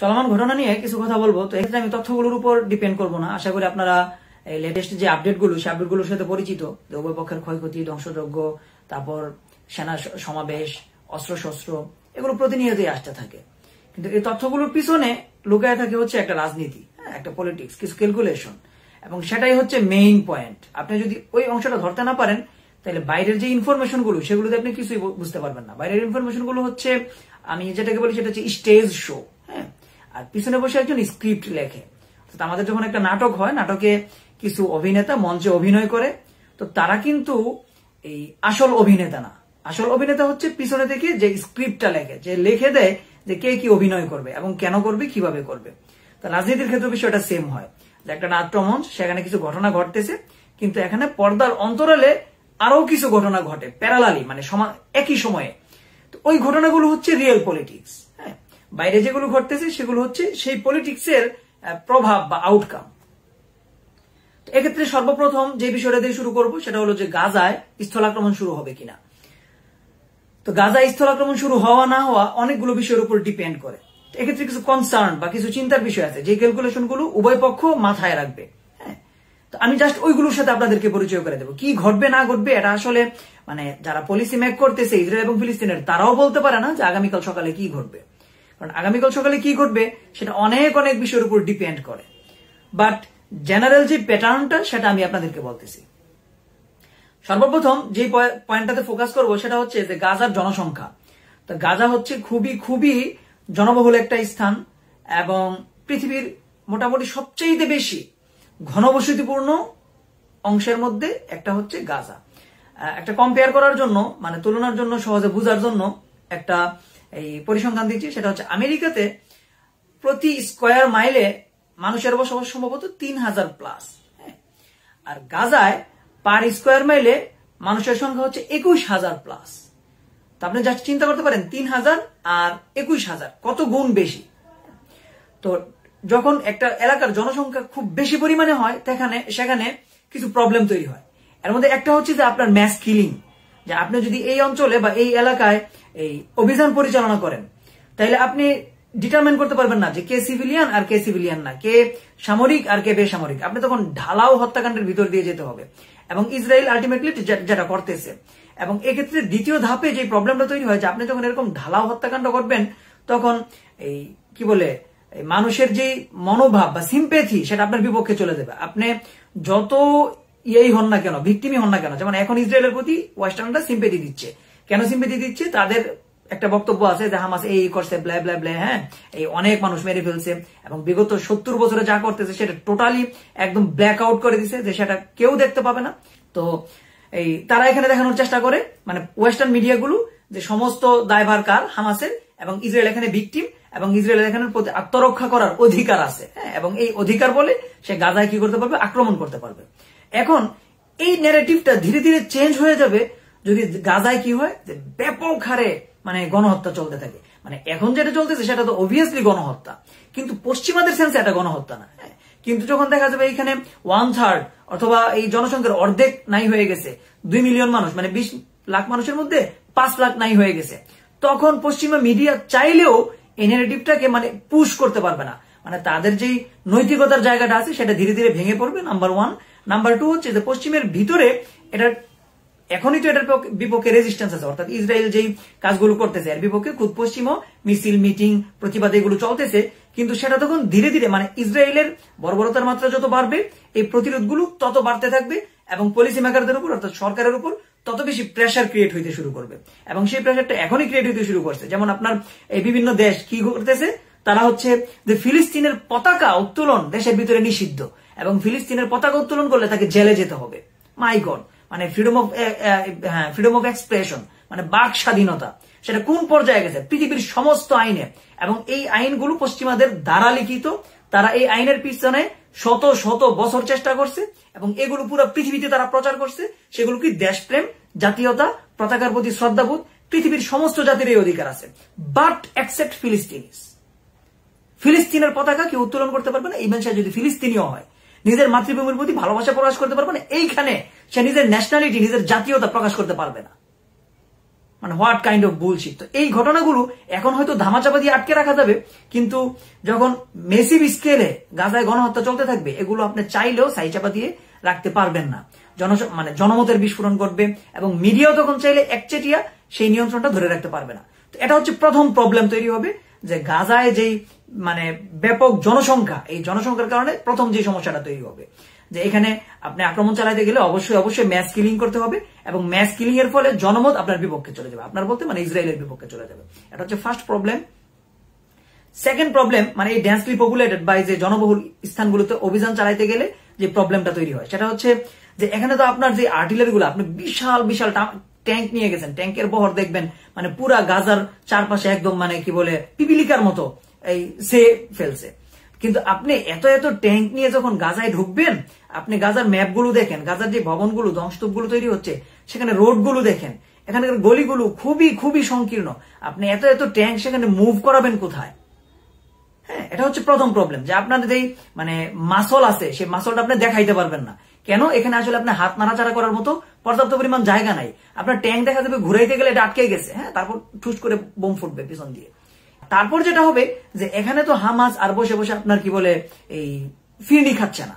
চলমান ঘটনা নিয়ে কিছু কথা বলবো তো এক্ষেত্রে আমি তথ্যগুলোর উপর ডিপেন্ড করবো না আশা করি আপনারা এই লেটেস্ট যে আপডেটগুলো সেই আপডেটগুলোর সাথে পরিচিত উভয় পক্ষের ক্ষয়ক্ষতি ধ্বংসযজ্ঞ তারপর সেনা সমাবেশ অস্ত্রশস্ত্র এগুলো প্রতিনিয়তই আসতে থাকে কিন্তু এই তথ্যগুলোর পিছনে লুকায় থাকে হচ্ছে একটা রাজনীতি হ্যাঁ, একটা পলিটিক্স কিছু ক্যালকুলেশন এবং সেটাই হচ্ছে মেইন পয়েন্ট আপনি যদি ওই অংশটা ধরতে না পারেন তাহলে বাইরের যে ইনফরমেশন গুলো সেগুলোতে আপনি কিছুই বুঝতে পারবেন না বাইরের ইনফরমেশন গুলো হচ্ছে আমি যেটাকে বলি সেটা হচ্ছে স্টেজ শো আর পিছনে বসে একজন স্ক্রিপ্ট লেখে অর্থাৎ আমাদের যখন একটা নাটক হয় নাটকে কিছু অভিনেতা মঞ্চে অভিনয় করে তো তারা কিন্তু এই আসল অভিনেতা না আসল অভিনেতা হচ্ছে পিছনে থেকে যে স্ক্রিপ্টটা লেখে যে লেখে দেয় যে কে কি অভিনয় করবে এবং কেন করবে কিভাবে করবে তা রাজনীতির ক্ষেত্রে বিষয়টা সেম হয় যে একটা নাট্যমঞ্চ সেখানে কিছু ঘটনা ঘটতেছে কিন্তু এখানে পর্দার অন্তরালে আরও কিছু ঘটনা ঘটে প্যারালালি মানে একই সময়ে তো ওই ঘটনাগুলো হচ্ছে রিয়েল পলিটিক্স বাইরে যেগুলো ঘটতেছে সেগুলো হচ্ছে সেই পলিটিক্সের প্রভাব বা আউটকাম এক্ষেত্রে সর্বপ্রথম যে বিষয়টা দিয়ে শুরু করব সেটা হলো যে গাজায় স্থল আক্রমণ শুরু হবে কিনা তো গাজায় স্থল আক্রমণ শুরু হওয়া না হওয়া অনেকগুলো বিষয়ের উপর ডিপেন্ড করে এক্ষেত্রে কিছু কনসার্ন বা কিছু চিন্তার বিষয় আছে যে ক্যালকুলেশন গুলো উভয় পক্ষ মাথায় রাখবে হ্যাঁ? তো আমি জাস্ট ওইগুলোর সাথে আপনাদেরকে পরিচয় করে দেবো কি ঘটবে না ঘটবে এটা আসলে মানে যারা পলিসি মেক করতেছে ইসরায়েল এবং ফিলিস্তিনের তারাও বলতে পারে না যে আগামীকাল সকালে কি ঘটবে কারণ আগামীকাল সকালে কি ঘটবে সেটা অনেক অনেক বিষয়ের উপর ডিপেন্ড করে বাট জেনারেল যে প্যাটার্নটা সেটা আমি আপনাদেরকে বলতেছি সর্বপ্রথম যে পয়েন্টটাতে ফোকাস করবো সেটা হচ্ছে যে গাজার জনসংখ্যা তো গাজা হচ্ছে খুবই খুবই জনবহুল একটা স্থান এবং পৃথিবীর মোটামুটি সবচেয়ে বেশি ঘনবসতিপূর্ণ অংশের মধ্যে একটা হচ্ছে গাজা একটা কম্পেয়ার করার জন্য মানে তুলনার জন্য সহজে বোঝার জন্য একটা এই পরিসংখ্যান দিচ্ছি সেটা হচ্ছে আমেরিকাতে প্রতি স্কোয়ার মাইলে মানুষের বসবাস সম্ভবত তিন হাজার প্লাস হ্যাঁ? আর গাজায় পার স্কোয়ার মাইলে মানুষের সংখ্যা হচ্ছে একুশ হাজার প্লাস তা আপনি যা চিন্তা করতে পারেন তিন হাজার আর একুশ হাজার কত গুণ বেশি তো যখন একটা এলাকার জনসংখ্যা খুব বেশি পরিমাণে হয় সেখানে সেখানে কিছু প্রবলেম তৈরি হয় এর মধ্যে একটা হচ্ছে যে আপনার ম্যাস কিলিং যে আপনি যদি এই অঞ্চলে বা এই এলাকায় এই অভিযান পরিচালনা করেন তাইলে আপনি ডিটারমেন্ট করতে পারবেন না যে কে সিভিলিয়ান আর কে সিভিলিয়ান না কে সামরিক আর কে বেসামরিক আপনি তখন ঢালাও হত্যাকাণ্ডের ভিতর দিয়ে যেতে হবে এবং ইসরায়েল আলটিমেটলি যেটা করতেছে এবং এক্ষেত্রে দ্বিতীয় ধাপে যে প্রবলেমটা তৈরি হয় যে আপনি যখন এরকম ঢালাও হত্যাকাণ্ড করবেন তখন এই কি বলে মানুষের যে মনোভাব বা সিম্পেথি সেটা আপনার বিপক্ষে চলে যাবে আপনি যত ইয়েই হন না কেন ভিক্তিমি হন না কেন যেমন এখন ইসরায়েলের প্রতি ওয়েস্টার্নরা সিম্পেথি দিচ্ছে কেন সিম্পেথি দিচ্ছে তাদের একটা বক্তব্য আছে যে হামাস এই করছে ব্লা ব্লা ব্লা হ্যাঁ এই অনেক মানুষ মেরে ফেলছে এবং বিগত সত্তর বছরে যা করতেছে সেটা টোটালি একদম ব্ল্যাক আউট করে দিছে যে সেটা কেউ দেখতে পাবে না তো এই তারা এখানে দেখানোর চেষ্টা করে মানে ওয়েস্টার্ন মিডিয়াগুলো যে সমস্ত দায়ভার কার হামাসের এবং ইসরায়েল এখানে ভিকটিম এবং ইসরায়েল এখানে প্রতি আত্মরক্ষা করার অধিকার আছে হ্যাঁ এবং এই অধিকার বলে সে গাজায় কি করতে পারবে আক্রমণ করতে পারবে এখন এই ন্যারেটিভটা ধীরে ধীরে চেঞ্জ হয়ে যাবে যদি গাজায় কি হয় যে ব্যাপক হারে মানে গণহত্যা চলতে থাকে মানে এখন যেটা চলতেছে সেটা তো অবভিয়াসলি গণহত্যা কিন্তু পশ্চিমাদের সেন্সে এটা গণহত্যা না হ্যাঁ? কিন্তু যখন দেখা যাবে এখানে ওয়ান থার্ড অথবা এই জনসংখ্যার অর্ধেক নাই হয়ে গেছে দুই মিলিয়ন মানুষ মানে বিশ লাখ মানুষের মধ্যে পাঁচ লাখ নাই হয়ে গেছে তখন পশ্চিমা মিডিয়া চাইলেও এই নেগেটিভটাকে মানে পুশ করতে পারবে না মানে তাদের যেই নৈতিকতার জায়গাটা আছে সেটা ধীরে ধীরে ভেঙে পড়বে নাম্বার ওয়ান নাম্বার টু হচ্ছে যে পশ্চিমের ভিতরে এটা এখনই তো এটার বিপক্ষে রেজিস্ট্যান্স আছে অর্থাৎ ইসরায়েল যেই কাজগুলো করতেছে এর বিপক্ষে খুদ পশ্চিমও মিছিল মিটিং প্রতিবাদ এগুলো চলতেছে কিন্তু সেটা তখন ধীরে ধীরে মানে ইসরায়েলের বর্বরতার মাত্রা যত বাড়বে এই প্রতিরোধগুলো তত বাড়তে থাকবে এবং পলিসি মেকারদের উপর অর্থাৎ সরকারের উপর তত বেশি প্রেশার ক্রিয়েট হইতে শুরু করবে এবং সেই প্রেশারটা এখনই ক্রিয়েট হইতে শুরু করছে যেমন আপনার এই বিভিন্ন দেশ কি করতেছে তারা হচ্ছে যে ফিলিস্তিনের পতাকা উত্তোলন দেশের ভিতরে নিষিদ্ধ এবং ফিলিস্তিনের পতাকা উত্তোলন করলে তাকে জেলে যেতে হবে মাইগন মানে freedom of eh, eh, eh, হ্যাঁ ফ্রিডম অফ এক্সপ্রেশন মানে বাক স্বাধীনতা সেটা কোন পর্যায়ে গেছে পৃথিবীর সমস্ত আইনে এবং এই আইনগুলো পশ্চিমাদের দ্বারা লিখিত তারা এই আইনের পিছনে শত শত বছর চেষ্টা করছে এবং এগুলো পুরো পৃথিবীতে তারা প্রচার করছে সেগুলো কি দেশপ্রেম জাতীয়তা পতাকার প্রতি শ্রদ্ধাবোধ পৃথিবীর সমস্ত জাতির এই অধিকার আছে বাট অ্যাকসেপ্ট ফিলিস্তিনিস ফিলিস্তিনের পতাকা কেউ উত্তোলন করতে পারবে না ইভেন সে যদি ফিলিস্তিনিও হয় নিজের মাতৃভূমির প্রতি ভালোবাসা প্রকাশ করতে পারবে না এইখানে সে নিজের ন্যাশনালিটি নিজের জাতীয়তা প্রকাশ করতে পারবে না মানে হোয়াট কাইন্ড অফ বুলশিট তো এই ঘটনাগুলো এখন হয়তো ধামাচাপা দিয়ে আটকে রাখা যাবে কিন্তু যখন মেসিভ স্কেলে গাজায় গণহত্যা চলতে থাকবে এগুলো আপনি চাইলেও সাই চাপা দিয়ে রাখতে পারবেন না জন মানে জনমতের বিস্ফোরণ ঘটবে এবং মিডিয়াও তখন চাইলে একচেটিয়া সেই নিয়ন্ত্রণটা ধরে রাখতে পারবে না তো এটা হচ্ছে প্রথম প্রবলেম তৈরি হবে যে গাজায় যেই মানে ব্যাপক জনসংখ্যা এই জনসংখ্যার কারণে প্রথম যে সমস্যাটা তৈরি হবে যে এখানে আপনি আক্রমণ চালাইতে গেলে অবশ্যই অবশ্যই ম্যাচ কিলিং করতে হবে এবং ম্যাচ কিলিং এর ফলে জনমত আপনার বিপক্ষে চলে যাবে আপনার বলতে মানে ইসরায়েলের বিপক্ষে চলে যাবে এটা হচ্ছে ফার্স্ট প্রবলেম সেকেন্ড প্রবলেম মানে এই ডেন্সলি পপুলেটেড বা যে জনবহুল স্থানগুলোতে অভিযান চালাইতে গেলে যে প্রবলেমটা তৈরি হয় সেটা হচ্ছে যে এখানে তো আপনার যে আর্টিলারি গুলো আপনি বিশাল বিশাল ট্যাঙ্ক নিয়ে গেছেন ট্যাঙ্কের বহর দেখবেন মানে পুরা গাজার চারপাশে একদম মানে কি বলে পিপিলিকার মতো এই সে ফেলছে কিন্তু আপনি এত এত ট্যাঙ্ক নিয়ে যখন গাজায় ঢুকবেন আপনি গাজার ম্যাপগুলো দেখেন গাজার যে ভবনগুলো ধ্বংসস্তূপগুলো তৈরি হচ্ছে সেখানে রোডগুলো দেখেন এখানকার গলিগুলো খুবই খুবই সংকীর্ণ আপনি এত এত ট্যাঙ্ক সেখানে মুভ করাবেন কোথায় হ্যাঁ এটা হচ্ছে প্রথম প্রবলেম যে আপনার যেই মানে মাসল আছে সেই মাসলটা আপনি দেখাইতে পারবেন না কেন এখানে আসলে আপনি হাত নাড়াচাড়া করার মতো পর্যাপ্ত পরিমাণ জায়গা নাই আপনার ট্যাঙ্ক দেখা যাবে ঘুরাইতে গেলে এটা আটকে গেছে হ্যাঁ তারপর ঠুস করে বোম ফুটবে পিছন দিয়ে তারপর যেটা হবে যে এখানে তো হামাজ আর বসে বসে আপনার কি বলে এই ফিরনি খাচ্ছে না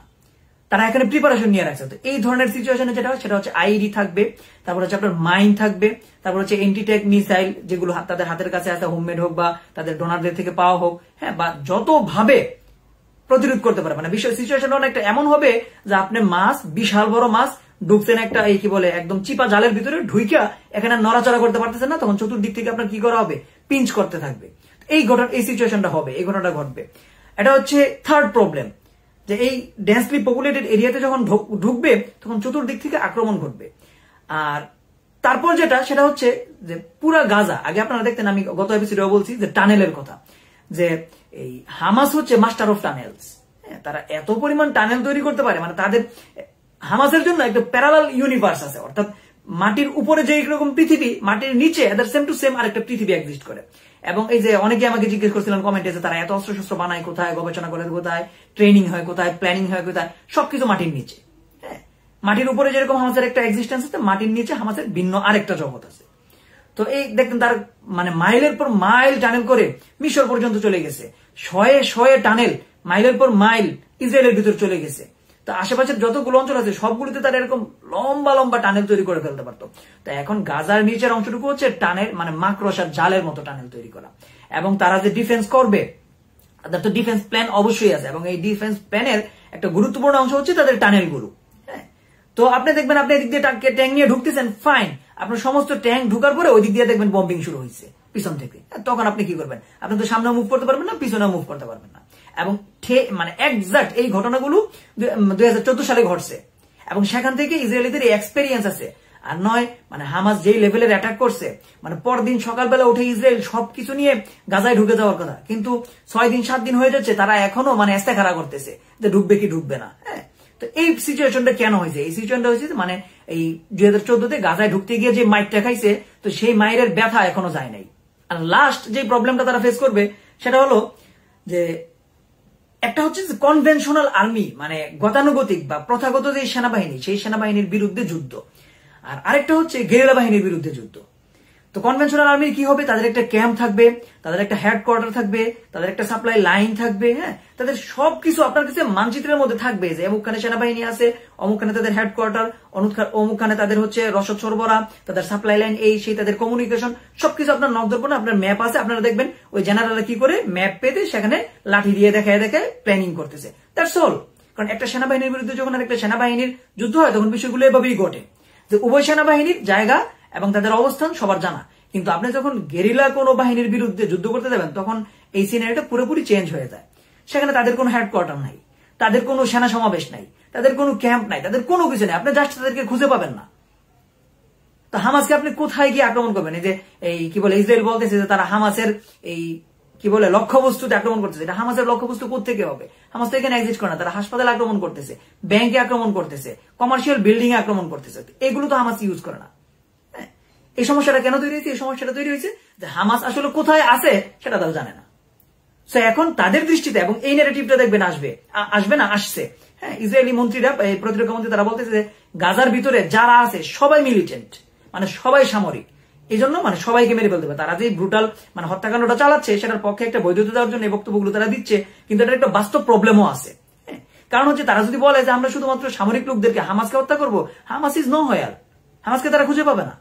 তারা এখানে প্রিপারেশন নিয়ে রাখছে তো এই ধরনের সিচুয়েশনে যেটা সেটা হচ্ছে আইডি থাকবে তারপর হচ্ছে আপনার মাইন থাকবে তারপর হচ্ছে এন্টিটেক মিসাইল যেগুলো তাদের হাতের কাছে আছে হোমমেড হোক বা তাদের ডোনারদের থেকে পাওয়া হোক হ্যাঁ বা যতভাবে প্রতিরোধ করতে পারে মানে বিশ্ব সিচুয়েশন অনেকটা এমন হবে যে আপনি মাছ বিশাল বড় মাছ ঢুকছেন একটা এই কি বলে একদম চিপা জালের ভিতরে ঢুইকা এখানে নড়াচড়া করতে পারতেছেন না তখন চতুর্দিক থেকে আপনার কি করা হবে পিঞ্চ করতে থাকবে এই ঘটনা এই সিচুয়েশনটা হবে এই ঘটনাটা ঘটবে এটা হচ্ছে থার্ড প্রবলেম যে এই ডেন্সলি পপুলেটেড এরিয়াতে যখন ঢুকবে তখন চতুর্দিক থেকে আক্রমণ ঘটবে আর তারপর যেটা সেটা হচ্ছে যে পুরা গাজা আগে আপনারা দেখতেন আমি গত এপিসোডেও বলছি যে টানেলের কথা যে এই হামাস হচ্ছে মাস্টার অফ টানেলস তারা এত পরিমাণ টানেল তৈরি করতে পারে মানে তাদের হামাসের জন্য একটা প্যারালাল ইউনিভার্স আছে অর্থাৎ মাটির উপরে যে রকম পৃথিবী মাটির নিচে এদের সেম টু সেম আরেকটা পৃথিবী এক্সিস্ট করে এবং এই যে অনেকে আমাকে জিজ্ঞেস করছিলেন কমেন্টে যে তারা এত অস্ত্র শস্ত্র বানায় কোথায় গবেষণা করে কোথায় ট্রেনিং হয় কোথায় প্ল্যানিং হয় কোথায় সবকিছু মাটির নিচে হ্যাঁ, মাটির উপরে যেরকম হামাসের একটা এক্সিস্টেন্স আছে মাটির নিচে হামাসের ভিন্ন আরেকটা জগৎ আছে তো এই দেখেন তার মানে মাইলের পর মাইল টানেল করে মিশর পর্যন্ত চলে গেছে শয়ে শয়ে টানেল মাইলের পর মাইল ইসরায়েলের ভিতর চলে গেছে তা আশেপাশের যতগুলো অঞ্চল আছে সবগুলিতে তারা এরকম লম্বা লম্বা টানেল তৈরি করে ফেলতে পারতো তা এখন গাজার নিচের অংশটুকু হচ্ছে টানের মানে মাকড়সার জালের মতো টানেল তৈরি করা এবং তারা যে ডিফেন্স করবে তাদের তো ডিফেন্স প্ল্যান অবশ্যই আছে এবং এই ডিফেন্স প্ল্যানের একটা গুরুত্বপূর্ণ অংশ হচ্ছে তাদের টানেল গুরু হ্যাঁ? তো আপনি দেখবেন আপনি এদিক দিয়ে ট্যাঙ্ক নিয়ে ঢুকতেছেন ফাইন আপনার সমস্ত ট্যাঙ্ক ঢুকার পরে ওই দিক দিয়ে দেখবেন বম্বিং শুরু হয়েছে পিছন থেকে হ্যাঁ, তখন আপনি কি করবেন আপনি তো সামনে মুভ করতে পারবেন না পিছনে মুভ করতে পারবেন না এবং মানে একজাক্ট এই ঘটনাগুলো দুই সালে ঘটছে এবং সেখান থেকে ইসরায়েলিদের এক্সপেরিয়েন্স আছে আর নয় মানে হামাস যেই লেভেলের অ্যাটাক করছে মানে পরদিন সকালবেলা উঠে ইসরায়েল সবকিছু নিয়ে গাজায় ঢুকে যাওয়ার কথা কিন্তু ছয় দিন সাত দিন হয়ে যাচ্ছে তারা এখনো মানে এস্তে খারা করতেছে যে ঢুকবে কি ঢুকবে না হ্যাঁ? তো এই সিচুয়েশনটা কেন হয়েছে এই সিচুয়েশনটা হয়েছে মানে এই দুই হাজার চোদ্দতে গাজায় ঢুকতে গিয়ে যে মাইটটা খাইছে তো সেই মায়ের ব্যথা এখনো যায় নাই আর লাস্ট যে প্রবলেমটা তারা ফেস করবে সেটা হলো যে একটা হচ্ছে যে কনভেনশনাল আর্মি মানে গতানুগতিক বা প্রথাগত যে সেনাবাহিনী সেই সেনাবাহিনীর বিরুদ্ধে যুদ্ধ আর আরেকটা হচ্ছে গেরিলা বাহিনীর বিরুদ্ধে যুদ্ধ তো কনভেনশনাল আর্মির কি হবে তাদের একটা ক্যাম্প থাকবে তাদের একটা হেডকোয়ার্টার থাকবে তাদের একটা সাপ্লাই লাইন থাকবে হ্যাঁ তাদের সবকিছু আপনার কাছে মানচিত্রের মধ্যে থাকবে যে অমুকখানে সেনাবাহিনী আছে অমুকখানে তাদের হেডকোয়ার্টার অমুকখানে তাদের হচ্ছে রসদ সরবরাহ তাদের সাপ্লাই লাইন এই সেই তাদের কমিউনিকেশন সবকিছু আপনার নগদর্পণে আপনার ম্যাপ আছে আপনারা দেখবেন ওই জেনারেলরা কি করে ম্যাপ পেতে সেখানে লাঠি দিয়ে দেখায় দেখায় প্ল্যানিং করতেছে তার সল কারণ একটা সেনাবাহিনীর বিরুদ্ধে যখন আর একটা সেনাবাহিনীর যুদ্ধ হয় তখন বিষয়গুলো এভাবেই ঘটে যে উভয় সেনাবাহিনীর জায়গা এবং তাদের অবস্থান সবার জানা কিন্তু আপনি যখন গেরিলা কোন বাহিনীর বিরুদ্ধে যুদ্ধ করতে যাবেন তখন এই সিনারিটা পুরোপুরি চেঞ্জ হয়ে যায় সেখানে তাদের কোনো হেডকোয়ার্টার নাই তাদের কোনো সেনা সমাবেশ নাই তাদের কোনো ক্যাম্প নাই তাদের কোনো কিছু নেই আপনি জাস্ট তাদেরকে খুঁজে পাবেন না তো হামাসকে আপনি কোথায় গিয়ে আক্রমণ করবেন এই যে এই কি বলে ইসরায়েল বলতেছে যে তারা হামাসের এই কি বলে লক্ষ্যবস্তুতে আক্রমণ করতেছে এটা হামাসের লক্ষ্যবস্তু কোথেকে হবে হামাস তো এখানে এক্সিস্ট করে না তারা হাসপাতাল আক্রমণ করতেছে ব্যাংকে আক্রমণ করতেছে কমার্শিয়াল বিল্ডিং আক্রমণ করতেছে এগুলো তো হামাস ইউজ করে না এই সমস্যাটা কেন তৈরি হয়েছে এই সমস্যাটা তৈরি হয়েছে যে হামাস আসলে কোথায় আছে সেটা তারা জানে না তো এখন তাদের দৃষ্টিতে এবং এই নেগেটিভটা দেখবেন আসবে আসবে না আসছে হ্যাঁ ইসরায়েলি মন্ত্রীরা প্রতিরক্ষা মন্ত্রী তারা বলতেছে যে গাজার ভিতরে যারা আছে সবাই মিলিটেন্ট মানে সবাই সামরিক এই জন্য মানে সবাইকে মেরে ফেলতে হবে তারা যে ব্রুটাল মানে হত্যাকাণ্ডটা চালাচ্ছে সেটার পক্ষে একটা বৈধতা দেওয়ার জন্য এই বক্তব্যগুলো তারা দিচ্ছে কিন্তু এটা একটা বাস্তব প্রবলেমও আছে হ্যাঁ, কারণ হচ্ছে তারা যদি বলে যে আমরা শুধুমাত্র সামরিক লোকদেরকে হামাসকে হত্যা করবো হামাস ইজ নো হয়াল হামাসকে তারা খুঁজে পাবে না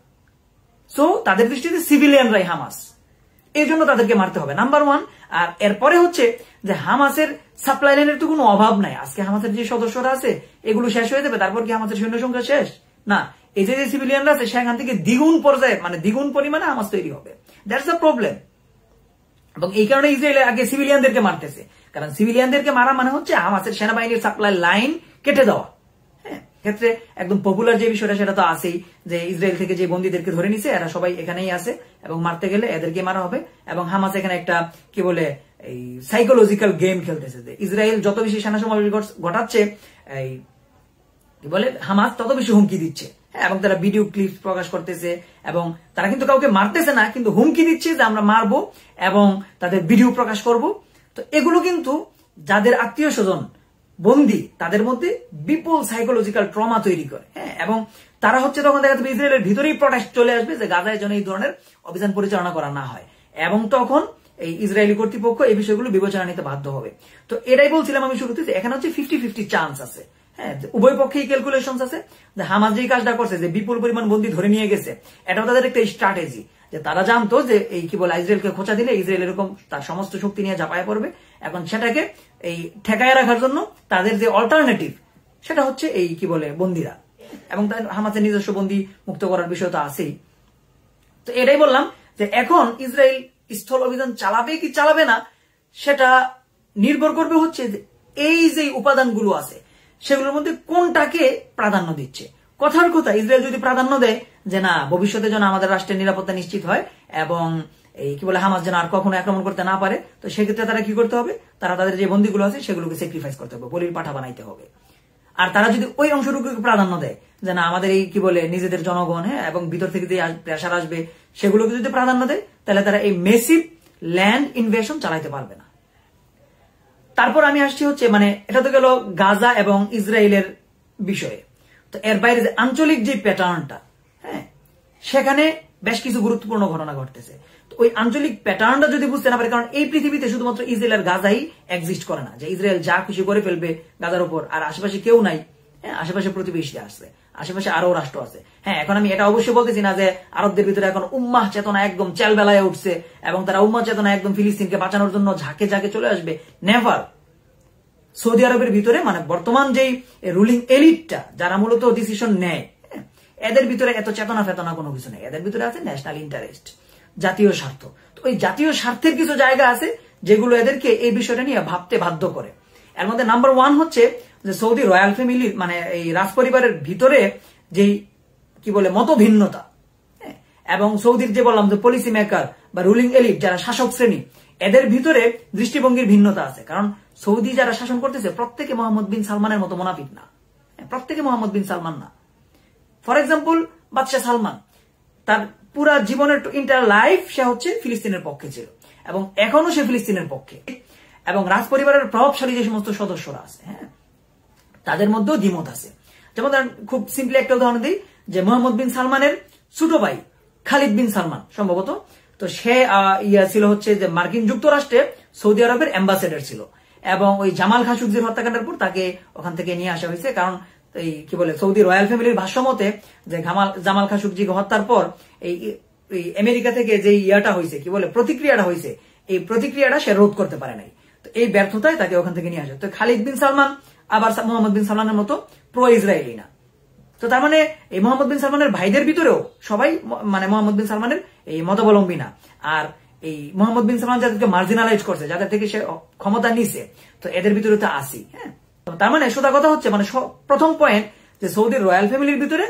সো তাদের দৃষ্টিতে সিভিলিয়ানরাই হামাস এই জন্য তাদেরকে মারতে হবে নাম্বার ওয়ান আর এরপরে হচ্ছে যে হামাসের সাপ্লাই লাইনের তো কোনো অভাব নাই আজকে হামাসের যে সদস্যরা আছে এগুলো শেষ হয়ে যাবে তারপর কি হামাসের সৈন্য সংখ্যা শেষ না এই যে সিভিলিয়ানরা আছে সেখান থেকে দ্বিগুণ পর্যায়ে মানে দ্বিগুণ পরিমাণে হামাস তৈরি হবে দ্যাটস আ প্রবলেম এবং এই কারণে ইসরায়েল আগে সিভিলিয়ানদেরকে মারতেছে কারণ সিভিলিয়ানদেরকে মারা মানে হচ্ছে হামাসের সেনাবাহিনীর সাপ্লাই লাইন কেটে দেওয়া ক্ষেত্রে একদম পপুলার যে বিষয়টা সেটা তো আছেই যে ইসরায়েল থেকে যে বন্দীদেরকে ধরে নিছে এরা সবাই এখানেই আছে এবং মারতে গেলে এদেরকে মারা হবে এবং হামাস এখানে একটা কি বলে এই সাইকোলজিক্যাল গেম খেলতেছে যে ইসরায়েল যত বেশি সেনা সমাবেশ ঘটাচ্ছে এই কি বলে হামাস তত বেশি হুমকি দিচ্ছে হ্যাঁ এবং তারা ভিডিও ক্লিপ প্রকাশ করতেছে এবং তারা কিন্তু কাউকে মারতেছে না কিন্তু হুমকি দিচ্ছে যে আমরা মারবো এবং তাদের ভিডিও প্রকাশ করব তো এগুলো কিন্তু যাদের আত্মীয় স্বজন বন্দি তাদের মধ্যে বিপুল সাইকোলজিক্যাল ট্রমা তৈরি করে হ্যাঁ এবং তারা হচ্ছে তখন দেখা যাবে ইসরায়েলের ভিতরেই প্রটেস্ট চলে আসবে যে গাজায় যেন এই ধরনের অভিযান পরিচালনা করা না হয় এবং তখন এই ইসরায়েলি কর্তৃপক্ষ এই বিষয়গুলো বিবেচনা নিতে বাধ্য হবে তো এটাই বলছিলাম আমি শুরুতে যে এখানে হচ্ছে ফিফটি ফিফটি চান্স আছে হ্যাঁ উভয় পক্ষেই ক্যালকুলেশন আছে যে হামাজ যে কাজটা করছে যে বিপুল পরিমাণ বন্দি ধরে নিয়ে গেছে এটাও তাদের একটা স্ট্র্যাটেজি যে তারা জানতো যে এই কি বলে ইসরায়েলকে খোঁচা দিলে ইসরায়েল এরকম তার সমস্ত শক্তি নিয়ে ঝাঁপায় পড়বে এখন সেটাকে এই ঠেকায় রাখার জন্য তাদের যে অল্টারনেটিভ সেটা হচ্ছে এই কি বলে বন্দিরা এবং তাদের হামাসের নিজস্ব বন্দি মুক্ত করার বিষয় তো আছেই তো এটাই বললাম যে এখন ইসরায়েল স্থল অভিযান চালাবে কি চালাবে না সেটা নির্ভর করবে হচ্ছে এই যে উপাদানগুলো আছে সেগুলোর মধ্যে কোনটাকে প্রাধান্য দিচ্ছে কথার কথা ইসরায়েল যদি প্রাধান্য দেয় যে না ভবিষ্যতে যেন আমাদের রাষ্ট্রের নিরাপত্তা নিশ্চিত হয় এবং এই কি বলে হামাস যেন আর কখনো আক্রমণ করতে না পারে তো সেক্ষেত্রে তারা কি করতে হবে তারা তাদের যে বন্দীগুলো আছে সেগুলোকে স্যাক্রিফাইস করতে হবে বলির পাঠা বানাইতে হবে আর তারা যদি ওই অংশটুকু প্রাধান্য দেয় যে না আমাদের এই কি বলে নিজেদের জনগণ হ্যাঁ এবং ভিতর থেকে যে প্রেশার আসবে সেগুলোকে যদি প্রাধান্য দেয় তাহলে তারা এই মেসিভ ল্যান্ড ইনভেশন চালাইতে পারবে না তারপর আমি আসছি হচ্ছে মানে এটা তো গেল গাজা এবং ইসরায়েলের বিষয়ে তো এর বাইরে যে আঞ্চলিক যে প্যাটার্নটা হ্যাঁ সেখানে বেশ কিছু গুরুত্বপূর্ণ ঘটনা ঘটতেছে ওই আঞ্চলিক প্যাটার্নটা যদি বুঝতে না পারে কারণ এই পৃথিবীতে শুধুমাত্র ইসরায়েল আর গাজাই এক্সিস্ট করে না যে ইসরায়েল যা খুশি করে ফেলবে গাজার উপর আর আশেপাশে কেউ নাই হ্যাঁ, আশেপাশে প্রতিবেশী আসছে আশেপাশে আরো রাষ্ট্র আছে হ্যাঁ এখন আমি এটা অবশ্যই বলতেছি না যে আরবদের ভিতরে এখন উম্মাহ চেতনা একদম চালবেলায় উঠছে এবং তারা উম্মাহ চেতনা একদম ফিলিস্তিনকে বাঁচানোর জন্য ঝাঁকে ঝাঁকে চলে আসবে নেভার সৌদি আরবের ভিতরে মানে বর্তমান যেই রুলিং এলিটটা যারা মূলত ডিসিশন নেয় হ্যাঁ, এদের ভিতরে এত চেতনা ফেতনা কোনো কিছু নেই এদের ভিতরে আছে ন্যাশনাল ইন্টারেস্ট জাতীয় স্বার্থ তো ওই জাতীয় স্বার্থের কিছু জায়গা আছে যেগুলো এদেরকে এই বিষয়টা নিয়ে ভাবতে বাধ্য করে এর মধ্যে নাম্বার ওয়ান হচ্ছে যে সৌদি রয়্যাল ফ্যামিলি মানে এই রাজ পরিবারের ভিতরে যেই কি বলে মত ভিন্নতা হ্যাঁ? এবং সৌদির যে বললাম যে পলিসি মেকার বা রুলিং এলিট যারা শাসক শ্রেণী এদের ভিতরে দৃষ্টিভঙ্গির ভিন্নতা আছে কারণ সৌদি যারা শাসন করতেছে প্রত্যেকে মোহাম্মদ বিন সালমানের মতো মোনাফিক না হ্যাঁ, প্রত্যেকে মোহাম্মদ বিন সালমান না ফর এক্সাম্পল বাদশাহ সালমান তার পুরা জীবনের ইন্টার লাইফ সে হচ্ছে ফিলিস্তিনের পক্ষে ছিল এবং এখনো সে ফিলিস্তিনের পক্ষে এবং রাজ পরিবারের প্রভাবশালী যে সমস্ত সদস্যরা আছে হ্যাঁ তাদের মধ্যেও দ্বিমত আছে যেমন ধরেন খুব সিম্পলি একটা উদাহরণ দিই যে মোহাম্মদ বিন সালমানের ছোট ভাই খালিদ বিন সালমান সম্ভবত তো সে ইয়া ছিল হচ্ছে যে মার্কিন যুক্তরাষ্ট্রে সৌদি আরবের অ্যাম্বাসেডর ছিল এবং ওই জামাল খাসুকজির হত্যাকাণ্ডের পর তাকে ওখান থেকে নিয়ে আসা হয়েছে কারণ এই কি বলে সৌদি রয়্যাল ফ্যামিলির ভাষ্য মতে যে ঘামাল জামাল খাসুকজিকে হত্যার পর এই আমেরিকা থেকে যে ইয়াটা হয়েছে কি বলে প্রতিক্রিয়াটা হয়েছে এই প্রতিক্রিয়াটা সে রোধ করতে পারে নাই তো এই ব্যর্থতায় তাকে ওখান থেকে নিয়ে আসে তো খালিদ বিন সালমান আবার মোহাম্মদ বিন সালমানের মতো প্রো ইসরায়েলি না তো তার মানে এই মোহাম্মদ বিন সালমানের ভাইদের ভিতরেও সবাই মানে মোহাম্মদ বিন সালমানের এই মতাবলম্বী না আর এই মোহাম্মদ বিন সালমান যাদেরকে মার্জিনালাইজ করছে যাদের থেকে সে ক্ষমতা নিছে তো এদের ভিতরে তো আসি হ্যাঁ তার মানে সোজা কথা হচ্ছে মানে প্রথম পয়েন্ট যে সৌদির রয়্যাল ফ্যামিলির ভিতরে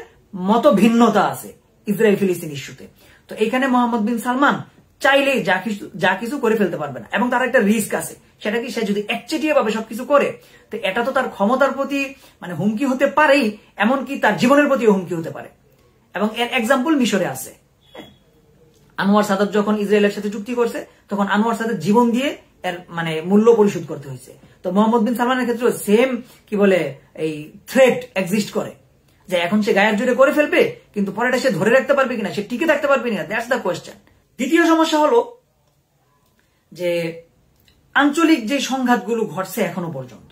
মত ভিন্নতা আছে ইসরায়েল ফিলিস্তিন ইস্যুতে তো এখানে মোহাম্মদ বিন সালমান চাইলে যা কিছু যা কিছু করে ফেলতে পারবে না এবং তার একটা রিস্ক আছে সেটা কি সে যদি একচেটিয়া ভাবে সবকিছু করে তো এটা তো তার ক্ষমতার প্রতি মানে হুমকি হতে পারেই এমনকি তার জীবনের প্রতি হুমকি হতে পারে এবং এর এক্সাম্পল মিশরে আছে হ্যাঁ। আনোয়ার সাদাত যখন ইসরায়েলের সাথে চুক্তি করছে তখন আনোয়ার সাদাত জীবন দিয়ে এর মানে মূল্য পরিশোধ করতে হয়েছে তো মোহাম্মদ বিন সালমানের ক্ষেত্রে সেম কি বলে এই থ্রেট এক্সিস্ট করে যে এখন সে গায়ের জোরে করে ফেলবে কিন্তু পরেটা সে ধরে রাখতে পারবে কিনা সে টিকে থাকতে পারবে কিনা দ্যাটস দ্য কোয়েশ্চেন দ্বিতীয় সমস্যা হলো যে আঞ্চলিক যে সংঘাতগুলো ঘটছে এখনো পর্যন্ত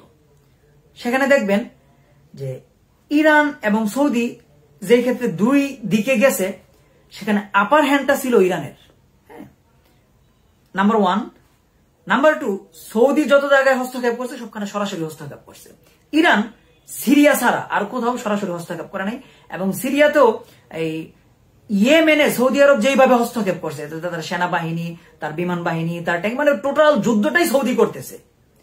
সেখানে দেখবেন যে ইরান এবং সৌদি যে ক্ষেত্রে দুই দিকে গেছে সেখানে আপার হ্যান্ডটা ছিল ইরানের হ্যাঁ number one number two Saudi যত জায়গায় হস্তক্ষেপ করছে সবখানে সরাসরি হস্তক্ষেপ করছে ইরান সিরিয়া ছাড়া আর কোথাও সরাসরি হস্তক্ষেপ করে নাই এবং সিরিয়াতেও এই ইয়ে মেনে সৌদি আরব যেইভাবে হস্তক্ষেপ করছে তার সেনাবাহিনী তার বিমান বাহিনী তার ট্যাঙ্ক মানে টোটাল যুদ্ধটাই সৌদি করতেছে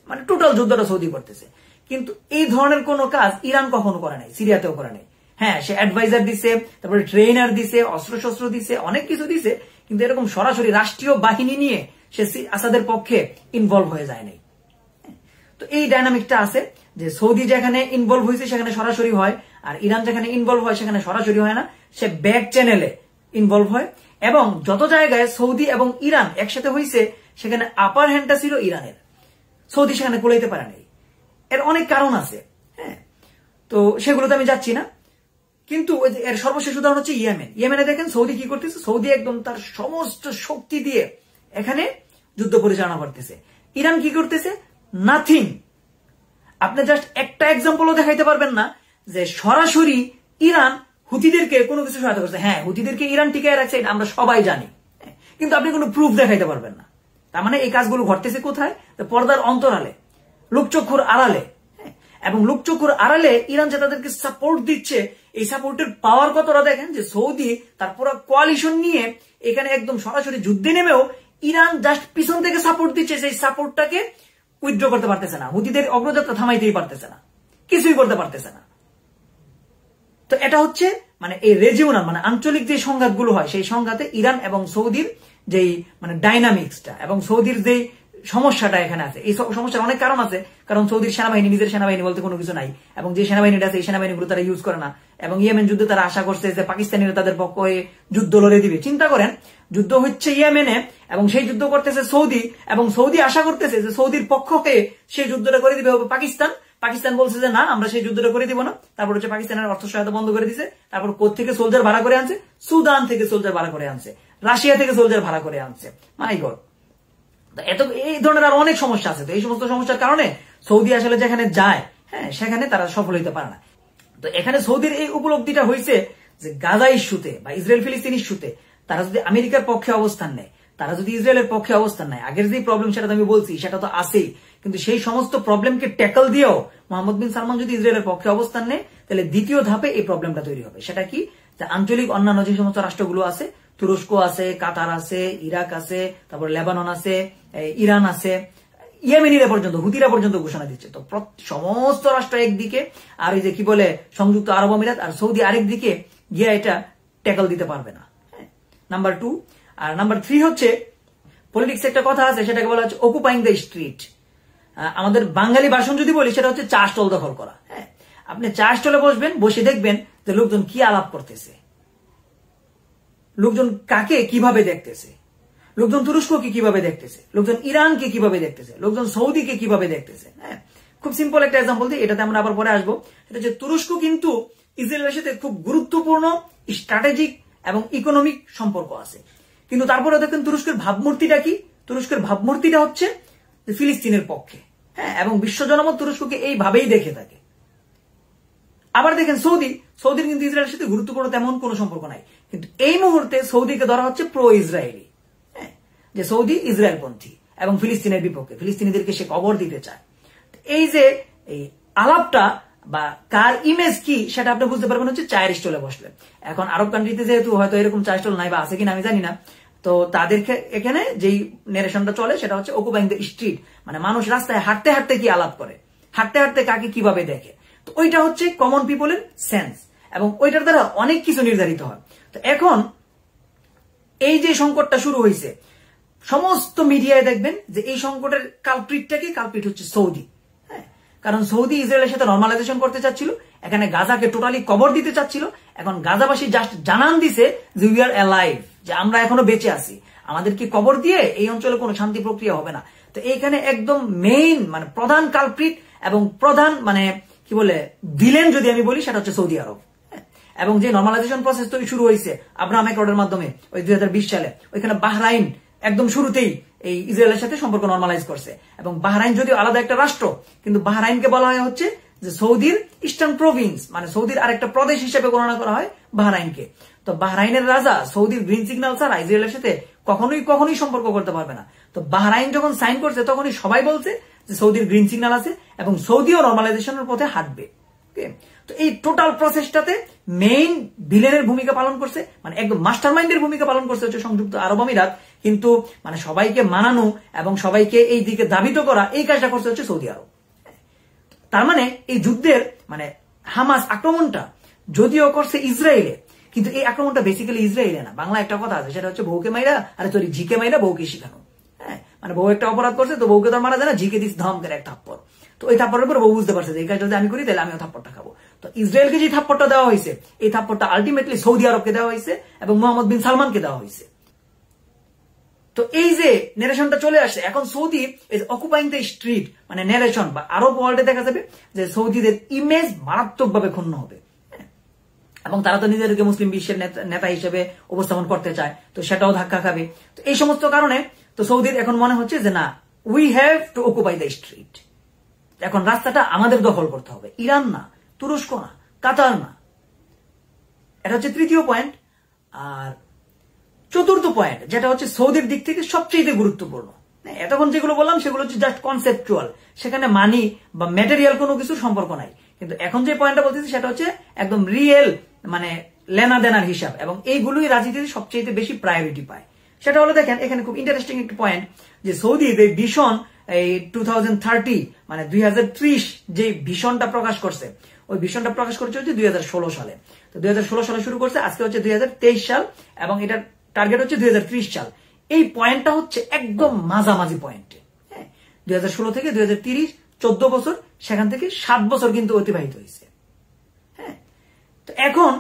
মানে টোটাল যুদ্ধটা সৌদি করতেছে কিন্তু এই ধরনের কোন কাজ ইরান কখনো করে নাই সিরিয়াতেও করে নাই হ্যাঁ সে অ্যাডভাইজার দিছে তারপরে ট্রেনার দিছে অস্ত্র শস্ত্র দিছে অনেক কিছু দিছে কিন্তু এরকম সরাসরি রাষ্ট্রীয় বাহিনী নিয়ে সে আসাদের পক্ষে ইনভলভ হয়ে যায় নাই তো এই ডাইনামিকটা আছে যে সৌদি যেখানে ইনভলভ হয়েছে সেখানে সরাসরি হয় আর ইরান যেখানে ইনভলভ হয় সেখানে সরাসরি হয় না সে ব্যাক চ্যানেলে ইনভলভ হয় এবং যত জায়গায় সৌদি এবং ইরান একসাথে হয়েছে সেখানে আপার হ্যান্ডটা ছিল ইরানের সৌদি সেখানে কুলাইতে পারে নাই এর অনেক কারণ আছে হ্যাঁ তো সেগুলোতে আমি যাচ্ছি না কিন্তু এর সর্বশেষ উদাহরণ হচ্ছে ইয়েমেন ইয়েমেনে দেখেন সৌদি কি করতেছে সৌদি একদম তার সমস্ত শক্তি দিয়ে এখানে যুদ্ধ পরিচালনা করতেছে ইরান কি করতেছে নাথিং আপনি জাস্ট একটা এক্সাম্পলও দেখাইতে পারবেন না যে সরাসরি ইরান হুতিদেরকে কোনো কিছু সহায়তা করছে হ্যাঁ হুতিদেরকে ইরান টিকায় রাখছে এটা আমরা সবাই জানি কিন্তু আপনি কোনো প্রুফ দেখাইতে পারবেন না তার মানে এই কাজগুলো ঘটতেছে কোথায় পর্দার অন্তরালে লোকচক্ষুর আড়ালে হ্যাঁ, এবং লোকচক্ষুর আড়ালে ইরান যে তাদেরকে সাপোর্ট দিচ্ছে এই সাপোর্টের পাওয়ার কতটা দেখেন যে সৌদি তারপর কোয়ালিশন নিয়ে এখানে একদম সরাসরি যুদ্ধে নেমেও ইরান জাস্ট পিছন থেকে সাপোর্ট দিচ্ছে সেই সাপোর্টটাকে উইথড্র করতে পারতেছে না হুতিদের অগ্রযাত্রা থামাইতেই পারতেছে না কিছুই করতে পারতেছে না তো এটা হচ্ছে মানে এই রেজিওনাল মানে আঞ্চলিক যে সংঘাতগুলো হয় সেই সংঘাতে ইরান এবং সৌদির যেই মানে ডাইনামিক্সটা এবং সৌদির যেই সমস্যাটা এখানে আছে এই সমস্যার অনেক কারণ আছে কারণ সৌদির সেনাবাহিনী নিজের সেনাবাহিনী বলতে কোনো কিছু নাই এবং যে সেনাবাহিনীটা আছে এই সেনাবাহিনীগুলো তারা ইউজ করে না এবং ইয়েমেন যুদ্ধে তারা আশা করছে যে পাকিস্তানিরা তাদের পক্ষ হয়ে যুদ্ধ লড়ে দিবে চিন্তা করেন যুদ্ধ হচ্ছে ইয়েমেনে এবং সেই যুদ্ধ করতেছে সৌদি এবং সৌদি আশা করতেছে যে সৌদির পক্ষ হয়ে সেই যুদ্ধটা করে দিবে পাকিস্তান পাকিস্তান বলছে যে না আমরা সেই যুদ্ধটা করে দিব না তারপর হচ্ছে পাকিস্তানের অর্থ সহায়তা বন্ধ করে দিছে তারপর কোথ থেকে সোলজার ভাড়া করে আনছে সুদান থেকে সোলজার ভাড়া করে আনছে রাশিয়া থেকে সোলজার ভাড়া করে আনছে মাই গড এত এই ধরনের আর অনেক সমস্যা আছে তো এই সমস্ত সমস্যার কারণে সৌদি আসলে যেখানে যায় হ্যাঁ সেখানে তারা সফল হইতে পারে না তো এখানে সৌদির এই উপলব্ধিটা হয়েছে যে গাজা ইস্যুতে বা ইসরায়েল ফিলিস্তিন ইস্যুতে তারা যদি আমেরিকার পক্ষে অবস্থান নেয় তারা যদি ইসরায়েলের পক্ষে অবস্থান নেয় আগের যে প্রবলেম সেটা আমি বলছি সেটা তো আসেই কিন্তু সেই সমস্ত প্রবলেমকে ট্যাকল দিয়েও মোহাম্মদ বিন সালমান যদি ইসরায়েলের পক্ষে অবস্থান নেয় তাহলে দ্বিতীয় ধাপে এই প্রবলেমটা তৈরি হবে সেটা কি যে আঞ্চলিক অন্যান্য যে সমস্ত রাষ্ট্রগুলো আছে তুরস্ক আছে কাতার আছে ইরাক আছে তারপর লেবানন আছে ইরান আছে ইয়েমেনিরা পর্যন্ত হুতিরা পর্যন্ত ঘোষণা দিচ্ছে তো সমস্ত রাষ্ট্র একদিকে আর ওই যে কি বলে সংযুক্ত আরব আমিরাত আর সৌদি আরেক দিকে গিয়ে এটা ট্যাকল দিতে পারবে না নাম্বার হ্যাঁ, টু আর নাম্বার থ্রি হচ্ছে পলিটিক্স একটা কথা আছে সেটাকে বলা হচ্ছে অকুপাইং দ্য স্ট্রিট আমাদের বাঙালি ভাষণ যদি বলি সেটা হচ্ছে চা স্টল দখল করা হ্যাঁ আপনি চা স্টলে বসবেন বসে দেখবেন যে লোকজন কি আলাপ করতেছে লোকজন কাকে কিভাবে দেখতেছে লোকজন তুরস্ককে কিভাবে দেখতেছে লোকজন ইরানকে কিভাবে দেখতেছে লোকজন সৌদিকে কিভাবে দেখতেছে হ্যাঁ খুব সিম্পল একটা এক্সাম্পল দিই এটাতে আমরা আবার পরে আসবো সেটা হচ্ছে তুরস্ক কিন্তু ইসরায়েলের সাথে খুব গুরুত্বপূর্ণ স্ট্র্যাটেজিক এবং ইকোনমিক সম্পর্ক আছে কিন্তু তারপরে দেখেন তুরস্কের ভাবমূর্তিটা কি তুরস্কের ভাবমূর্তিটা হচ্ছে ফিলিস্তিনের পক্ষে হ্যাঁ এবং বিশ্ব জনমত তুরস্ককে এইভাবেই দেখে থাকে আবার দেখেন সৌদি সৌদির কিন্তু ইসরায়েলের সাথে গুরুত্বপূর্ণ তেমন কোন সম্পর্ক নাই কিন্তু এই মুহূর্তে সৌদিকে ধরা হচ্ছে প্রো হ্যাঁ, ইসরায়েলি যে সৌদি ইসরায়েল পন্থী এবং ফিলিস্তিনের বিপক্ষে ফিলিস্তিনিদেরকে সে কবর দিতে চায় এই যে এই আলাপটা বা কার ইমেজ কি সেটা আপনি বুঝতে পারবেন হচ্ছে চায়ের স্টলে বসলে এখন আরব কান্ট্রিতে যেহেতু হয়তো এরকম চায়ের স্টল নাই বা আছে কিনা আমি জানি না তো তাদের এখানে যেই নেশনটা চলে সেটা হচ্ছে অকুপাইং দ্য স্ট্রিট মানে মানুষ রাস্তায় হাঁটতে হাঁটতে কি আলাপ করে হাঁটতে হাঁটতে কাকে কিভাবে দেখে ওইটা হচ্ছে কমন পিপলের সেন্স এবং ওইটার দ্বারা অনেক কিছু নির্ধারিত হয় তো এখন এই যে সংকটটা শুরু হয়েছে সমস্ত মিডিয়ায় দেখবেন যে এই সংকটের কালপ্রিটটাকে কালপ্রিট হচ্ছে সৌদি হ্যাঁ? কারণ সৌদি ইসরায়েলের সাথে নর্মালাইজেশন করতে চাচ্ছিল এখানে গাজাকে টোটালি কবর দিতে চাচ্ছিল এখন গাজাবাসী জাস্ট জানান দিছে যে উই আর অ্যালাইভ যে আমরা এখনো বেঁচে আছি আমাদেরকে কবর দিয়ে এই অঞ্চলে কোনো শান্তি প্রক্রিয়া হবে না তো এইখানে একদম মেইন মানে প্রধান কালপ্রিট এবং প্রধান মানে কি বলে ভিলেন যদি আমি বলি সেটা হচ্ছে সৌদি আরব হ্যাঁ? এবং যে নর্মালাইজেশন প্রসেস তৈরি শুরু হয়েছে আব্রাহাম একর্ডের মাধ্যমে ওই দুই সালে ওইখানে বাহরাইন একদম শুরুতেই এই ইসরায়েলের সাথে সম্পর্ক নর্মালাইজ করছে এবং বাহরাইন যদিও আলাদা একটা রাষ্ট্র কিন্তু বাহরাইনকে বলা হয় হচ্ছে যে সৌদির ইস্টার্ন প্রভিন্স মানে সৌদির আরেকটা প্রদেশ হিসেবে গণনা করা হয় বাহরাইনকে তো বাহরাইনের রাজা সৌদির গ্রিন সিগন্যাল ছাড়া ইসরায়েলের সাথে কখনোই কখনোই সম্পর্ক করতে পারবে না তো বাহরাইন যখন সাইন করছে তখনই সবাই বলছে যে সৌদির গ্রিন সিগন্যাল আছে এবং সৌদিও নর্মালাইজেশনের পথে হাঁটবে তো এই টোটাল প্রসেসটাতে মেইন ভিলেনের ভূমিকা পালন করছে মানে একদম মাস্টার মাইন্ডের ভূমিকা পালন করছে হচ্ছে সংযুক্ত আরব আমিরাত কিন্তু মানে সবাইকে মানানো এবং সবাইকে এই দিকে দাবিত করা এই কাজটা করছে হচ্ছে সৌদি আরব তার মানে এই যুদ্ধের মানে হামাস আক্রমণটা যদিও করছে ইসরায়েলে কিন্তু এই আক্রমণটা বেসিক্যালি ইসরায়েলে না বাংলা একটা কথা আছে সেটা হচ্ছে বউকে মাইরা আরে তোর ঝিকে মাইরা বউকে শিখানো মানে বউ একটা অপরাধ করছে তো বউকে তো মারা যায় না ঝিকে দিস ধম করে এক থাপ্পর তো এই থাপ্পড়ের উপর বউ বুঝতে পারছে যে এই কাজটা যদি আমি করি তাহলে আমিও থাপ্পরটা খাবো তো ইসরায়েলকে যে থাপ্পরটা দেওয়া হয়েছে এই থাপ্পরটা আলটিমেটলি সৌদি আরবকে দেওয়া হয়েছে এবং মোহাম্মদ বিন সালমানকে দেওয়া হয়েছে তো এই যে নেরেশনটা চলে আসে এখন Saudi is occupying the street মানে নেরেশন বা আরো ওয়ার্ল্ডে দেখা যাবে যে সৌদিদের ইমেজ মারাত্মকভাবে ক্ষুণ্ণ হবে হ্যাঁ। এবং তারা তো নিজেদেরকে মুসলিম বিশ্বের নেতা হিসেবে উপস্থাপন করতে চায় তো সেটাও ধাক্কা খাবে তো এই সমস্ত কারণে তো সৌদির এখন মনে হচ্ছে যে না we have to occupy the street এখন রাস্তাটা আমাদের দখল করতে হবে ইরান না তুরস্ক না কাতার না এটা হচ্ছে তৃতীয় পয়েন্ট আর চতুর্থ পয়েন্ট যেটা হচ্ছে সৌদির দিক থেকে সবচেয়ে গুরুত্বপূর্ণ হ্যাঁ, এতক্ষণ যেগুলো বললাম সেগুলো হচ্ছে জাস্ট কনসেপচুয়াল সেখানে মানি বা ম্যাটেরিয়াল কোনো কিছু সম্পর্ক নাই কিন্তু এখন যে পয়েন্টটা বলতেছি সেটা হচ্ছে একদম রিয়েল মানে লেনা দেনার হিসাব এবং এইগুলোই রাজনীতিতে সবচেয়ে বেশি প্রায়োরিটি পায় সেটা হলো দেখেন এখানে খুব ইন্টারেস্টিং একটি পয়েন্ট যে সৌদি এই ভীষণ এই টু মানে দুই যে ভীষণটা প্রকাশ করছে ওই ভীষণটা প্রকাশ করছে হচ্ছে দুই সালে তো দুই সালে শুরু করছে আজকে হচ্ছে দুই সাল এবং এটার টার্গেট হচ্ছে দুই সাল এই পয়েন্টটা হচ্ছে একদম মাঝামাঝি পয়েন্ট হ্যাঁ দুই থেকে দুই হাজার বছর সেখান থেকে সাত বছর কিন্তু অতিবাহিত হয়েছে হ্যাঁ তো এখন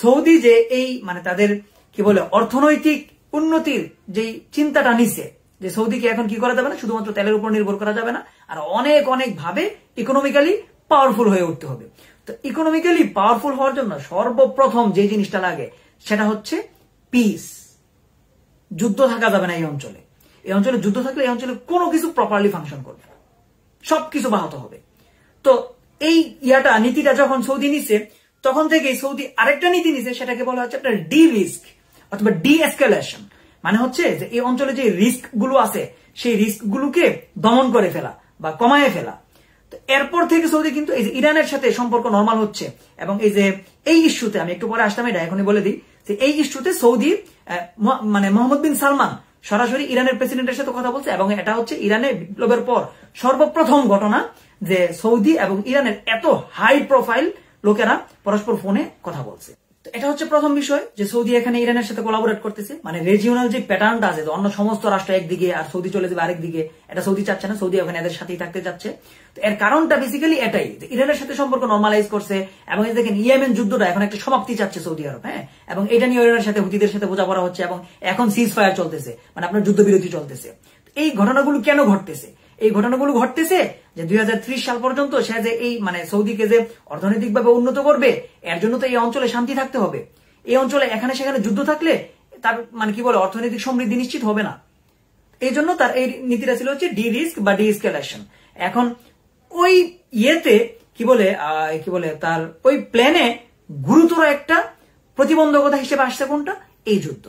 সৌদি যে এই মানে তাদের কি বলে অর্থনৈতিক উন্নতির যেই চিন্তাটা নিছে যে সৌদিকে এখন কি করা যাবে না শুধুমাত্র তেলের উপর নির্ভর করা যাবে না আর অনেক অনেক ভাবে ইকোনমিক্যালি পাওয়ারফুল হয়ে উঠতে হবে তো ইকোনমিক্যালি পাওয়ারফুল হওয়ার জন্য সর্বপ্রথম যে জিনিসটা লাগে সেটা হচ্ছে পিস যুদ্ধ থাকা যাবে না এই অঞ্চলে এই অঞ্চলে যুদ্ধ থাকলে এই অঞ্চলে কোনো কিছু প্রপারলি ফাংশন করবে সবকিছু বাহত হবে তো এই ইয়াটা নীতিটা যখন সৌদি নিছে তখন থেকে সৌদি আরেকটা নীতি নিছে সেটাকে বলা হচ্ছে একটা ডি রিস্ক অথবা ডিএসকেলেশন মানে হচ্ছে যে এই অঞ্চলে যে রিস্ক গুলো আছে সেই রিস্ক গুলোকে দমন করে ফেলা বা কমায় ফেলা তো এরপর থেকে সৌদি কিন্তু এই যে ইরানের সাথে সম্পর্ক নর্মাল হচ্ছে এবং এই যে এই ইস্যুতে আমি একটু পরে আসতাম এটা এখনই বলে দিই যে এই ইস্যুতে সৌদি মানে মোহাম্মদ বিন সালমান সরাসরি ইরানের প্রেসিডেন্টের সাথে কথা বলছে এবং এটা হচ্ছে ইরানের বিপ্লবের পর সর্বপ্রথম ঘটনা যে সৌদি এবং ইরানের এত হাই প্রোফাইল লোকেরা পরস্পর ফোনে কথা বলছে এটা হচ্ছে প্রথম বিষয় যে সৌদি এখানে ইরানের সাথে কোলাবোরেট করতেছে মানে রেজিওনাল যে প্যাটার্নটা আছে অন্য সমস্ত রাষ্ট্র একদিকে আর সৌদি চলে যাবে আরেকদিকে এটা সৌদি চাচ্ছে না সৌদি এখানে এদের সাথেই থাকতে চাচ্ছে তো এর কারণটা বেসিক্যালি এটাই ইরানের সাথে সম্পর্ক নর্মালাইজ করছে এবং এই দেখেন ইয়েমেন যুদ্ধটা এখন একটা সমাপ্তি চাচ্ছে সৌদি আরব হ্যাঁ এবং এটা নিয়ে ইরানের সাথে হুতিদের সাথে বোঝাপড়া হচ্ছে এবং এখন সিজ ফায়ার চলতেছে মানে আপনার যুদ্ধবিরতি চলতেছে এই ঘটনাগুলো কেন ঘটতেছে এই ঘটনাগুলো ঘটতেছে যে দুই সাল পর্যন্ত সে যে এই মানে সৌদিকে যে অর্থনৈতিকভাবে উন্নত করবে এর জন্য তো এই অঞ্চলে শান্তি থাকতে হবে এই অঞ্চলে এখানে সেখানে যুদ্ধ থাকলে তার মানে কি বলে অর্থনৈতিক সমৃদ্ধি নিশ্চিত হবে না এই জন্য তার এই নীতিটা ছিল হচ্ছে ডি রিস্ক বা ডি স্কেলেশন এখন ওই ইয়েতে কি বলে কি বলে তার ওই প্ল্যানে গুরুতর একটা প্রতিবন্ধকতা হিসেবে আসছে কোনটা এই যুদ্ধ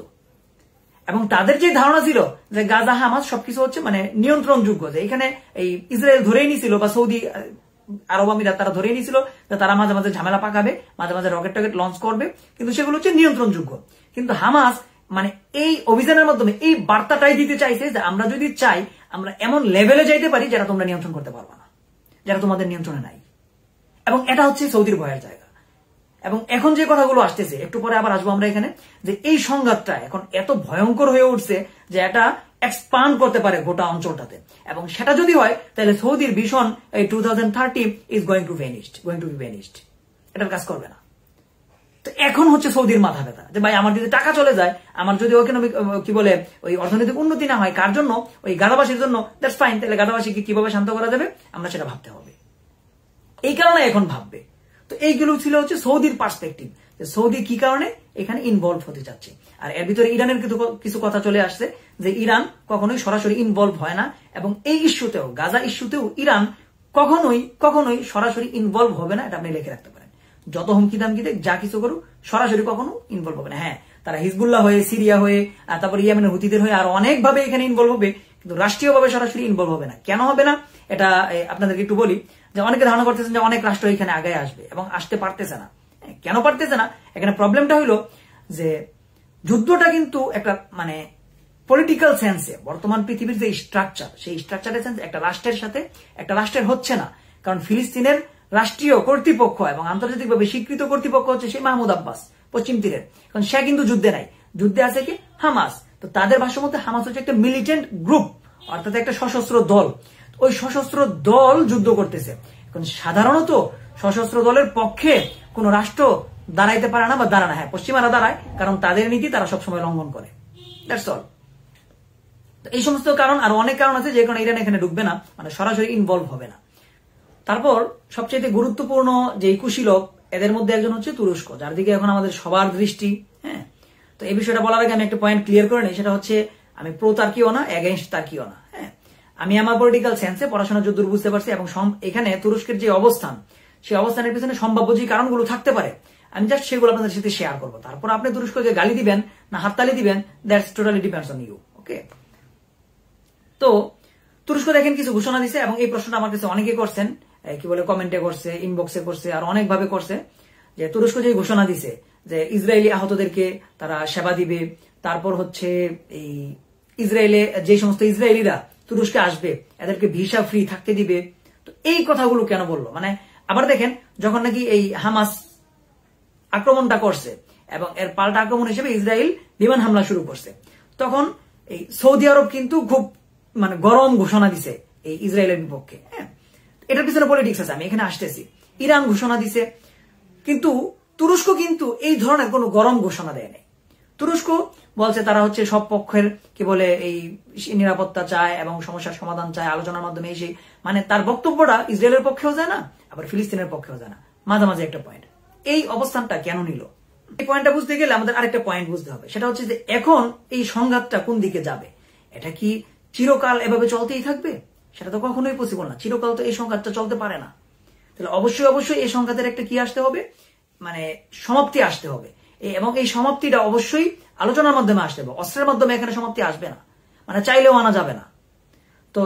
এবং তাদের যে ধারণা ছিল যে গাজা হামাজ সবকিছু হচ্ছে মানে নিয়ন্ত্রণযোগ্য যে এখানে এই ইসরায়েল ধরেই নিছিল বা সৌদি আরব আমিরা তারা ধরেই নিছিল যে তারা মাঝে মাঝে ঝামেলা পাকাবে মাঝে মাঝে রকেট টকেট লঞ্চ করবে কিন্তু সেগুলো হচ্ছে নিয়ন্ত্রণযোগ্য কিন্তু হামাস মানে এই অভিযানের মাধ্যমে এই বার্তাটাই দিতে চাইছে যে আমরা যদি চাই আমরা এমন লেভেলে যাইতে পারি যারা তোমরা নিয়ন্ত্রণ করতে পারবে না যারা তোমাদের নিয়ন্ত্রণে নাই এবং এটা হচ্ছে সৌদির ভয়ের জায়গা এবং এখন যে কথাগুলো আসতেছে একটু পরে আবার আসবো আমরা এখানে যে এই সংঘাতটা এখন এত ভয়ঙ্কর হয়ে উঠছে যে এটা এক্সপান্ড করতে পারে গোটা অঞ্চলটাতে এবং সেটা যদি হয় তাহলে সৌদির ভীষণ এই two thousand thirty is going to vanish going to be এটার কাজ করবে না তো এখন হচ্ছে সৌদির মাথা ব্যথা যে ভাই আমার যদি টাকা চলে যায় আমার যদি ইকোনমিক কি বলে ওই অর্থনৈতিক উন্নতি না হয় কার জন্য ওই গাদাবাসীর জন্য দ্যাটস ফাইন তাহলে গাদাবাসীকে কিভাবে শান্ত করা যাবে আমরা সেটা ভাবতে হবে এই কারণে এখন ভাববে তো এইগুলো ছিল হচ্ছে সৌদির পার্সপেক্টিভ সৌদি কি কারণে এখানে ইনভলভ হতে চাচ্ছে আর এর ভিতরে ইরানের কিছু কথা চলে আসছে যে ইরান কখনোই সরাসরি ইনভলভ হয় না এবং এই ইস্যুতেও গাজা ইস্যুতেও ইরান কখনোই কখনোই সরাসরি ইনভলভ হবে না এটা আপনি লিখে রাখতে পারেন যত হুমকি দেখ যা কিছু করুক সরাসরি কখনো ইনভলভ হবে না হ্যাঁ তারা হিজবুল্লাহ হয়ে সিরিয়া হয়ে আর তারপর মানে হুতিদের হয়ে আর অনেকভাবে এখানে ইনভলভ হবে কিন্তু রাষ্ট্রীয়ভাবে সরাসরি ইনভলভ হবে না কেন হবে না এটা আপনাদেরকে একটু বলি যে অনেকে ধারণা করতেছেন যে অনেক রাষ্ট্র এখানে আগে আসবে এবং আসতে পারতেছে না হ্যাঁ, কেন পারতেছে না এখানে প্রবলেমটা হইল যে যুদ্ধটা কিন্তু একটা মানে পলিটিক্যাল সেন্সে বর্তমান পৃথিবীর যে স্ট্রাকচার সেই স্ট্রাকচারের সেন্স একটা রাষ্ট্রের সাথে একটা রাষ্ট্রের হচ্ছে না কারণ ফিলিস্তিনের রাষ্ট্রীয় কর্তৃপক্ষ এবং আন্তর্জাতিকভাবে স্বীকৃত কর্তৃপক্ষ হচ্ছে সেই মাহমুদ আব্বাস পশ্চিম তীরের কারণ সে কিন্তু যুদ্ধে নাই যুদ্ধে আছে কি হামাস তো তাদের ভাষ্য মধ্যে হামাস হচ্ছে একটা মিলিটেন্ট গ্রুপ অর্থাৎ একটা সশস্ত্র দল ওই সশস্ত্র দল যুদ্ধ করতেছে এখন সাধারণত সশস্ত্র দলের পক্ষে কোন রাষ্ট্র দাঁড়াইতে পারে না বা দাঁড়ানো হ্যাঁ পশ্চিমারা দাঁড়ায় কারণ তাদের নীতি তারা সবসময় লঙ্ঘন করে এই সমস্ত কারণ আর অনেক কারণ আছে যে কারণে ইরান এখানে ঢুকবে না মানে সরাসরি ইনভলভ হবে না তারপর সবচেয়ে গুরুত্বপূর্ণ যে একুশি লোক এদের মধ্যে একজন হচ্ছে তুরস্ক যার দিকে এখন আমাদের সবার দৃষ্টি হ্যাঁ তো এই বিষয়টা বলার আগে আমি একটা পয়েন্ট ক্লিয়ার করে নিই সেটা হচ্ছে আমি প্রো তার্কিও না অ্যাগেনস্ট তার্কিও না আমি আমার পলিটিক্যাল সেন্সে পড়াশোনা যদি বুঝতে পারছি এবং এখানে তুরস্কের যে অবস্থান সেই অবস্থানের পিছনে সম্ভাব্য যে কারণগুলো থাকতে পারে আমি জাস্ট সেগুলো আপনাদের সাথে শেয়ার করব তারপর আপনি তুরস্ককে গালি দিবেন না হাততালি দিবেন that's totally depends on you okay তো তুরস্ক দেখেন কিছু ঘোষণা দিছে এবং এই প্রশ্নটা আমার কাছে অনেকে করছেন কি বলে কমেন্টে করছে ইনবক্সে করছে আর অনেকভাবে করছে যে তুরস্ক যে ঘোষণা দিছে যে ইসরায়েলি আহতদেরকে তারা সেবা দিবে তারপর হচ্ছে এই ইসরায়েলে যে সমস্ত ইসরায়েলিরা তুরস্কে আসবে এদেরকে ভিসা ফ্রি থাকতে দিবে তো এই কথাগুলো কেন বললো মানে আবার দেখেন যখন নাকি এই হামাস আক্রমণটা করছে এবং এর পাল্টা আক্রমণ হিসেবে ইসরায়েল বিমান হামলা শুরু করছে তখন এই সৌদি আরব কিন্তু খুব মানে গরম ঘোষণা দিছে এই ইসরায়েলের বিপক্ষে হ্যাঁ এটার পিছনে পলিটিক্স আছে আমি এখানে আসতেছি ইরান ঘোষণা দিছে কিন্তু তুরস্ক কিন্তু এই ধরনের কোন গরম ঘোষণা দেয় নাই তুরস্ক বলছে তারা হচ্ছে সব পক্ষের কি বলে এই নিরাপত্তা চায় এবং সমস্যার সমাধান চায় আলোচনার মাধ্যমে এসে মানে তার বক্তব্যটা ইসরায়েলের পক্ষেও যায় না আবার ফিলিস্তিনের পক্ষেও যায় না মাঝামাঝি একটা পয়েন্ট এই অবস্থানটা কেন নিল এই পয়েন্টটা বুঝতে গেলে আমাদের আরেকটা পয়েন্ট বুঝতে হবে সেটা হচ্ছে যে এখন এই সংঘাতটা কোন দিকে যাবে এটা কি চিরকাল এভাবে চলতেই থাকবে সেটা তো কখনোই পসিবল না চিরকাল তো এই সংঘাতটা চলতে পারে না তাহলে অবশ্যই অবশ্যই এই সংঘাতের একটা কি আসতে হবে মানে সমাপ্তি আসতে হবে এবং এই সমাপ্তিটা অবশ্যই আলোচনার মাধ্যমে আসতে হবে অস্ত্রের মাধ্যমে এখানে সমাপ্তি আসবে না মানে চাইলেও আনা যাবে না তো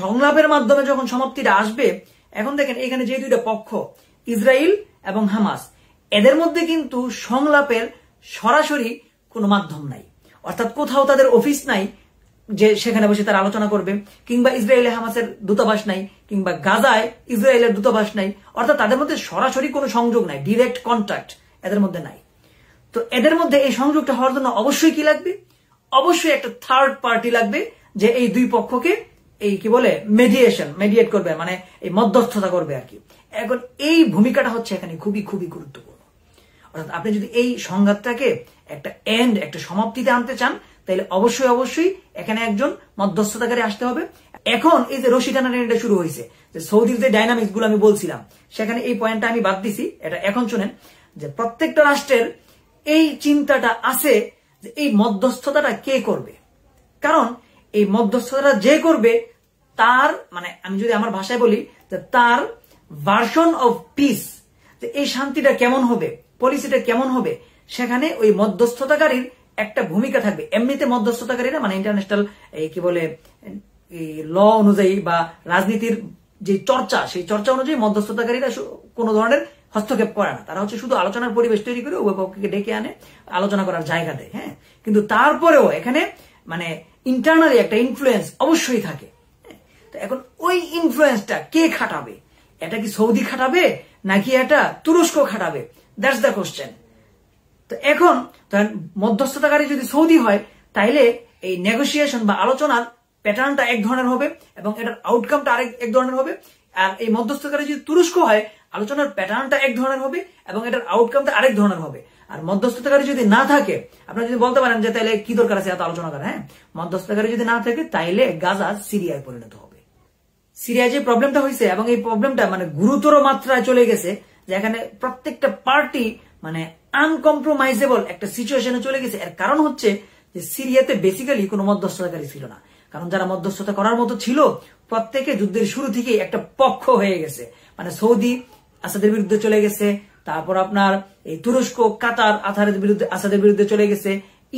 সংলাপের মাধ্যমে যখন সমাপ্তিটা আসবে এখন দেখেন এখানে যে দুইটা পক্ষ ইসরায়েল এবং হামাস এদের মধ্যে কিন্তু সংলাপের সরাসরি কোনো মাধ্যম নাই অর্থাৎ কোথাও তাদের অফিস নাই যে সেখানে বসে তারা আলোচনা করবে কিংবা ইসরায়েলে হামাসের দূতাবাস নাই কিংবা গাজায় ইসরায়েলের দূতাবাস নাই অর্থাৎ তাদের মধ্যে সরাসরি কোনো সংযোগ নাই ডিরেক্ট কন্ট্যাক্ট এদের মধ্যে নাই তো এদের মধ্যে এই সংযোগটা হওয়ার জন্য অবশ্যই কি লাগবে অবশ্যই একটা থার্ড পার্টি লাগবে যে এই দুই পক্ষকে এই কি বলে মেডিয়েশন মেডিয়েট করবে মানে এই মধ্যস্থতা করবে আর কি এখন এই ভূমিকাটা হচ্ছে এখানে খুবই খুবই গুরুত্বপূর্ণ অর্থাৎ আপনি যদি এই সংঘাতটাকে একটা এন্ড একটা সমাপ্তিতে আনতে চান তাহলে অবশ্যই অবশ্যই এখানে একজন মধ্যস্থতাকারী আসতে হবে এখন এই যে রশি টানাটানিটা শুরু হয়েছে যে সৌদির যে ডাইনামিক্স গুলো আমি বলছিলাম সেখানে এই পয়েন্টটা আমি বাদ দিছি এটা এখন শুনেন যে প্রত্যেকটা রাষ্ট্রের এই চিন্তাটা আছে যে এই মধ্যস্থতাটা কে করবে কারণ এই মধ্যস্থতাটা যে করবে তার মানে আমি যদি আমার ভাষায় বলি তার ভার্সন অফ পিস এই শান্তিটা কেমন হবে পলিসিটা কেমন হবে সেখানে ওই মধ্যস্থতাকারীর একটা ভূমিকা থাকবে এমনিতে মধ্যস্থতাকারীরা মানে ইন্টারন্যাশনাল কি বলে ল অনুযায়ী বা রাজনীতির যে চর্চা সেই চর্চা অনুযায়ী মধ্যস্থতাকারীরা কোন ধরনের হস্তক্ষেপ করে না তারা হচ্ছে শুধু আলোচনার পরিবেশ তৈরি করে উভয় পক্ষকে ডেকে আনে আলোচনা করার জায়গা দেয় হ্যাঁ কিন্তু তারপরেও এখানে মানে ইন্টারনালি একটা ইনফ্লুয়েন্স অবশ্যই থাকে হ্যাঁ? তো এখন ওই ইনফ্লুয়েন্সটা কে খাটাবে এটা কি সৌদি খাটাবে নাকি এটা তুরস্ক খাটাবে দ্যাটস দ্য কোশ্চেন তো এখন ধরেন মধ্যস্থতাকারী যদি সৌদি হয় তাইলে এই নেগোসিয়েশন বা আলোচনার প্যাটার্নটা এক ধরনের হবে এবং এটার আউটকামটা আরেক এক ধরনের হবে আর এই মধ্যস্থকারী যদি তুরস্ক হয় আলোচনার প্যাটার্নটা এক ধরনের হবে এবং এটার আউটকামটা আরেক ধরনের হবে আর মধ্যস্থতাকারী যদি না থাকে আপনারা যদি বলতে পারেন যে তাহলে কি দরকার আছে এত আলোচনা করা হ্যাঁ মধ্যস্থতাকারী যদি না থাকে তাইলে গাজা সিরিয়ায় পরিণত হবে সিরিয়ায় যে প্রবলেমটা হয়েছে এবং এই প্রবলেমটা মানে গুরুতর মাত্রায় চলে গেছে যে এখানে প্রত্যেকটা পার্টি মানে আনকম্প্রোমাইজেবল একটা সিচুয়েশনে চলে গেছে এর কারণ হচ্ছে যে সিরিয়াতে বেসিক্যালি কোনো মধ্যস্থতাকারী ছিল না কারণ যারা মধ্যস্থতা করার মতো ছিল প্রত্যেকে যুদ্ধের শুরু থেকেই একটা পক্ষ হয়ে গেছে মানে সৌদি আসাদের বিরুদ্ধে চলে গেছে তারপর আপনার এই তুরস্ক কাতার আথারের বিরুদ্ধে আসাদের বিরুদ্ধে চলে গেছে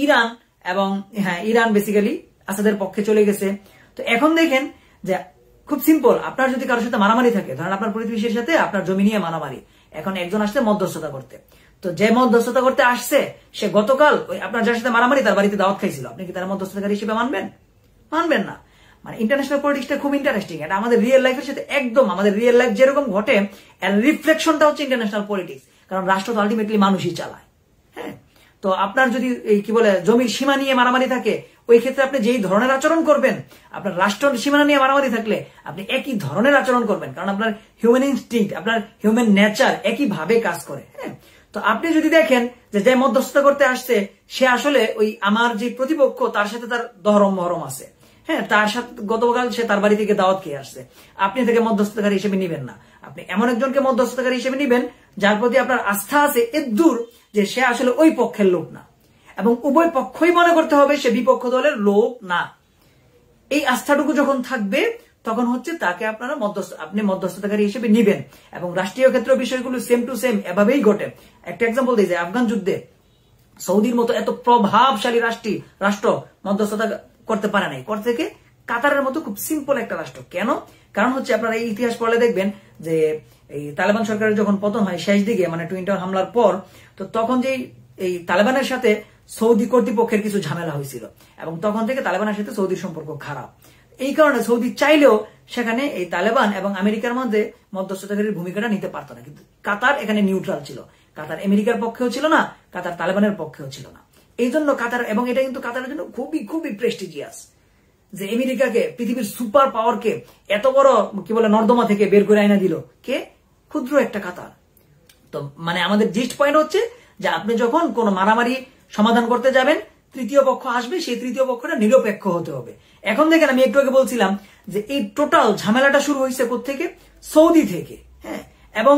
ইরান এবং হ্যাঁ ইরান বেসিক্যালি আসাদের পক্ষে চলে গেছে তো এখন দেখেন যে খুব সিম্পল আপনার যদি কারোর সাথে মারামারি থাকে ধরেন আপনার প্রতিবেশীর সাথে আপনার জমি নিয়ে মারামারি এখন একজন আসছে মধ্যস্থতা করতে তো যে মধ্যস্থতা করতে আসছে সে গতকাল ওই আপনার যার সাথে মারামারি তার বাড়িতে দাওয়াত খাইছিল আপনি কি তার মধ্যস্থতাকারী হিসেবে মানবেন মানবেন না মানে ইন্টারন্যাশনাল পলিটিক্সটা খুব ইন্টারেস্টিং এটা আমাদের রিয়েল লাইফের সাথে একদম আমাদের রিয়েল লাইফ যেরকম ঘটে রিফ্লেকশনটা হচ্ছে ইন্টারন্যাশনাল পলিটিক্স কারণ রাষ্ট্র তো আলটিমেটলি মানুষই চালায় হ্যাঁ তো আপনার যদি এই কি বলে জমির সীমা নিয়ে মারামারি থাকে ওই ক্ষেত্রে আপনি যেই ধরনের আচরণ করবেন আপনার রাষ্ট্র সীমানা নিয়ে মারামারি থাকলে আপনি একই ধরনের আচরণ করবেন কারণ আপনার হিউম্যান ইনস্টিংক্ট আপনার হিউম্যান নেচার একই ভাবে কাজ করে হ্যাঁ তো আপনি যদি দেখেন যে যে মধ্যস্থতা করতে আসছে সে আসলে ওই আমার যে প্রতিপক্ষ তার সাথে তার ধরম মহরম আছে হ্যাঁ তার সাথে গতকাল সে তার বাড়ি থেকে দাওয়াত খেয়ে আসছে আপনি তাকে মধ্যস্থকারী হিসেবে নিবেন না আপনি এমন একজনকে মধ্যস্থকারী হিসেবে নিবেন যার প্রতি আপনার আস্থা আছে এর দূর যে সে আসলে ওই পক্ষের লোক না এবং উভয় পক্ষই মনে করতে হবে সে বিপক্ষ দলের লোক না এই আস্থাটুকু যখন থাকবে তখন হচ্ছে তাকে আপনারা মধ্যস্থ আপনি মধ্যস্থতাকারী হিসেবে নিবেন এবং রাষ্ট্রীয় ক্ষেত্র বিষয়গুলো সেম টু সেম এভাবেই ঘটে একটা এক্সাম্পল দিয়ে দিয়েছে আফগান যুদ্ধে সৌদির মতো এত প্রভাবশালী রাষ্ট্রী রাষ্ট্র মধ্যস্থতা করতে পারে নাই করতে থেকে কাতারের মতো খুব সিম্পল একটা রাষ্ট্র কেন কারণ হচ্ছে আপনারা এই ইতিহাস পড়লে দেখবেন যে এই তালেবান সরকারের যখন পতন হয় শেষ দিকে মানে টুইন টাওয়ার হামলার পর তো তখন যে এই তালেবানের সাথে সৌদি কর্তৃপক্ষের কিছু ঝামেলা হয়েছিল এবং তখন থেকে তালেবানের সাথে সৌদির সম্পর্ক খারাপ এই কারণে সৌদি চাইলেও সেখানে এই তালেবান এবং আমেরিকার মধ্যে মধ্যস্থতাকারীর ভূমিকাটা নিতে পারত না কিন্তু কাতার এখানে নিউট্রাল ছিল কাতার আমেরিকার পক্ষেও ছিল না কাতার তালেবানের পক্ষেও ছিল না এই জন্য কাতার এবং এটা কিন্তু কাতারের জন্য খুবই খুবই প্রেস্টিজিয়াস যে আমেরিকাকে পৃথিবীর সুপার পাওয়ারকে এত বড় কি বলে নর্দমা থেকে বের করে আইনা দিল কে ক্ষুদ্র একটা কাতার তো মানে আমাদের জিস্ট পয়েন্ট হচ্ছে যে আপনি যখন কোন মারামারি সমাধান করতে যাবেন তৃতীয় পক্ষ আসবে সেই তৃতীয় পক্ষটা নিরপেক্ষ হতে হবে এখন দেখেন আমি একটু আগে বলছিলাম যে এই টোটাল ঝামেলাটা শুরু হয়েছে কোথেকে সৌদি থেকে হ্যাঁ এবং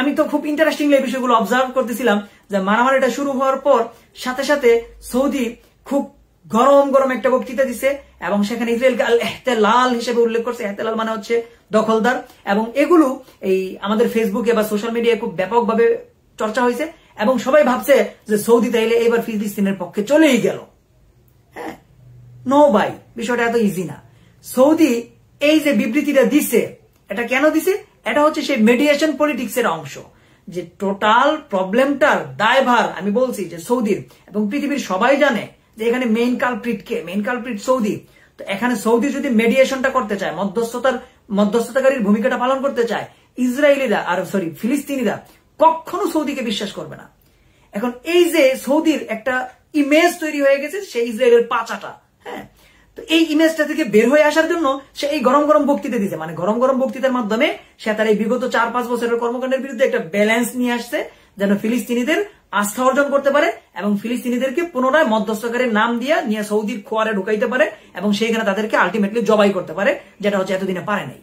আমি তো খুব ইন্টারেস্টিং এই বিষয়গুলো অবজার্ভ করতেছিলাম যে মারামারিটা শুরু হওয়ার পর সাথে সাথে সৌদি খুব গরম গরম একটা বক্তৃতা দিছে এবং সেখানে ইসরায়েলকে আল এহতেলাল হিসেবে উল্লেখ করছে এহতেলাল মানে হচ্ছে দখলদার এবং এগুলো এই আমাদের ফেসবুকে বা সোশ্যাল মিডিয়ায় খুব ব্যাপকভাবে চর্চা হয়েছে এবং সবাই ভাবছে যে সৌদি তাইলে এবার ফিলিস্তিনের পক্ষে চলেই গেল হ্যাঁ নো বাই বিষয়টা এত ইজি না সৌদি এই যে বিবৃতিটা দিছে এটা কেন দিছে এটা হচ্ছে সেই মেডিয়েশন পলিটিক্স এর অংশ যে টোটাল প্রবলেমটার দায়ভার আমি বলছি যে সৌদির এবং পৃথিবীর সবাই জানে যে এখানে মেইন কালপ্রিট কে মেইন কালপ্রিট সৌদি তো এখানে সৌদি যদি মেডিয়েশনটা করতে চায় মধ্যস্থতার মধ্যস্থতাকারীর ভূমিকাটা পালন করতে চায় ইসরায়েলিরা আর সরি ফিলিস্তিনিরা কখনো সৌদিকে বিশ্বাস করবে না এখন এই যে সৌদির একটা ইমেজ তৈরি হয়ে গেছে সেই ইসরায়েলের পাচাটা হ্যাঁ তো এই ইমেজটা থেকে বের হয়ে আসার জন্য সে এই গরম গরম বক্তৃতা দিছে মানে গরম গরম বক্তৃতার মাধ্যমে সে তার এই বিগত চার পাঁচ বছরের কর্মকাণ্ডের বিরুদ্ধে একটা ব্যালেন্স নিয়ে আসছে যেন ফিলিস্তিনিদের আস্থা অর্জন করতে পারে এবং ফিলিস্তিনিদেরকে পুনরায় মধ্যস্থকারের নাম দিয়ে নিয়ে সৌদির খোয়ারে ঢুকাইতে পারে এবং সেখানে তাদেরকে আলটিমেটলি জবাই করতে পারে যেটা হচ্ছে এতদিনে পারে নাই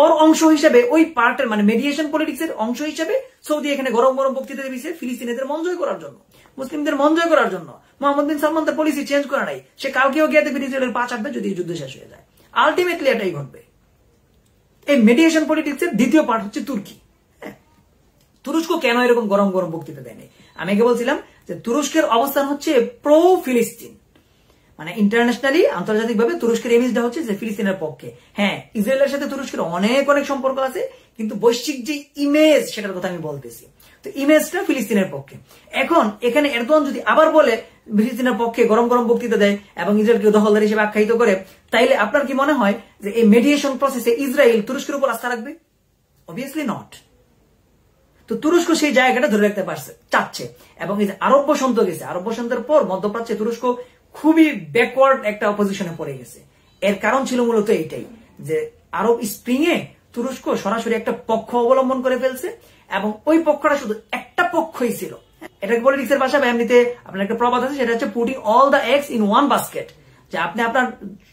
ওর অংশ হিসেবে ওই পার্টের মানে মেডিয়েশন পলিটিক্স এর অংশ হিসেবে সৌদি এখানে গরম গরম বক্তৃতা দিয়েছে ফিলিস্তিনিদের মন জয় করার জন্য মুসলিমদের মন জয় করার জন্য মোহাম্মদ বিন সালমান তার পলিসি চেঞ্জ করা নাই সে কালকেও গিয়ে ইসরায়েলের পা চাপবে যদি যুদ্ধ শেষ হয়ে যায় আলটিমেটলি এটাই ঘটবে এই মেডিয়েশন পলিটিক্স এর দ্বিতীয় পার্ট হচ্ছে তুর্কি হ্যাঁ? তুরস্ক কেন এরকম গরম গরম বক্তৃতা দেয়নি আমি আগে বলছিলাম যে তুরস্কের অবস্থান হচ্ছে প্রো ফিলিস্তিন মানে ইন্টারন্যাশনালি আন্তর্জাতিক ভাবে তুরস্কের এভিজটা হচ্ছে যে ফিলিস্তিনের পক্ষে হ্যাঁ ইসরায়েলের সাথে তুরস্কের অনেক অনেক সম্পর্ক আছে কিন্তু বৈশ্বিক যে ইমেজ সেটার কথা আমি বলতেছি তো ইমেজটা ফিলিস্তিনের পক্ষে এখন এখানে এরদোয়ান যদি আবার বলে ফিলিস্তিনের পক্ষে গরম গরম বক্তৃতা দেয় এবং ইসরায়েলকে দখলদার হিসেবে আখ্যায়িত করে তাইলে আপনার কি মনে হয় যে এই মেডিয়েশন প্রসেসে ইসরায়েল তুরস্কের উপর আস্থা রাখবে অবভিয়াসলি নট তো তুরস্ক সেই জায়গাটা ধরে রাখতে পারছে চাচ্ছে এবং এই যে আরব বসন্ত গেছে আরব বসন্তের পর মধ্যপ্রাচ্যে তুরস্ক খুবই ব্যাকওয়ার্ড একটা অপজিশনে পড়ে গেছে এর কারণ ছিল মূলত এটাই যে আরব স্প্রিং এ তুরস্ক সরাসরি একটা পক্ষ অবলম্বন করে ফেলছে এবং ওই পক্ষটা শুধু একটা পক্ষই ছিল এটাকে পলিটিক্স এর ভাষা এমনিতে আপনার একটা প্রবাদ আছে সেটা হচ্ছে putting all the eggs in one basket যে আপনি আপনার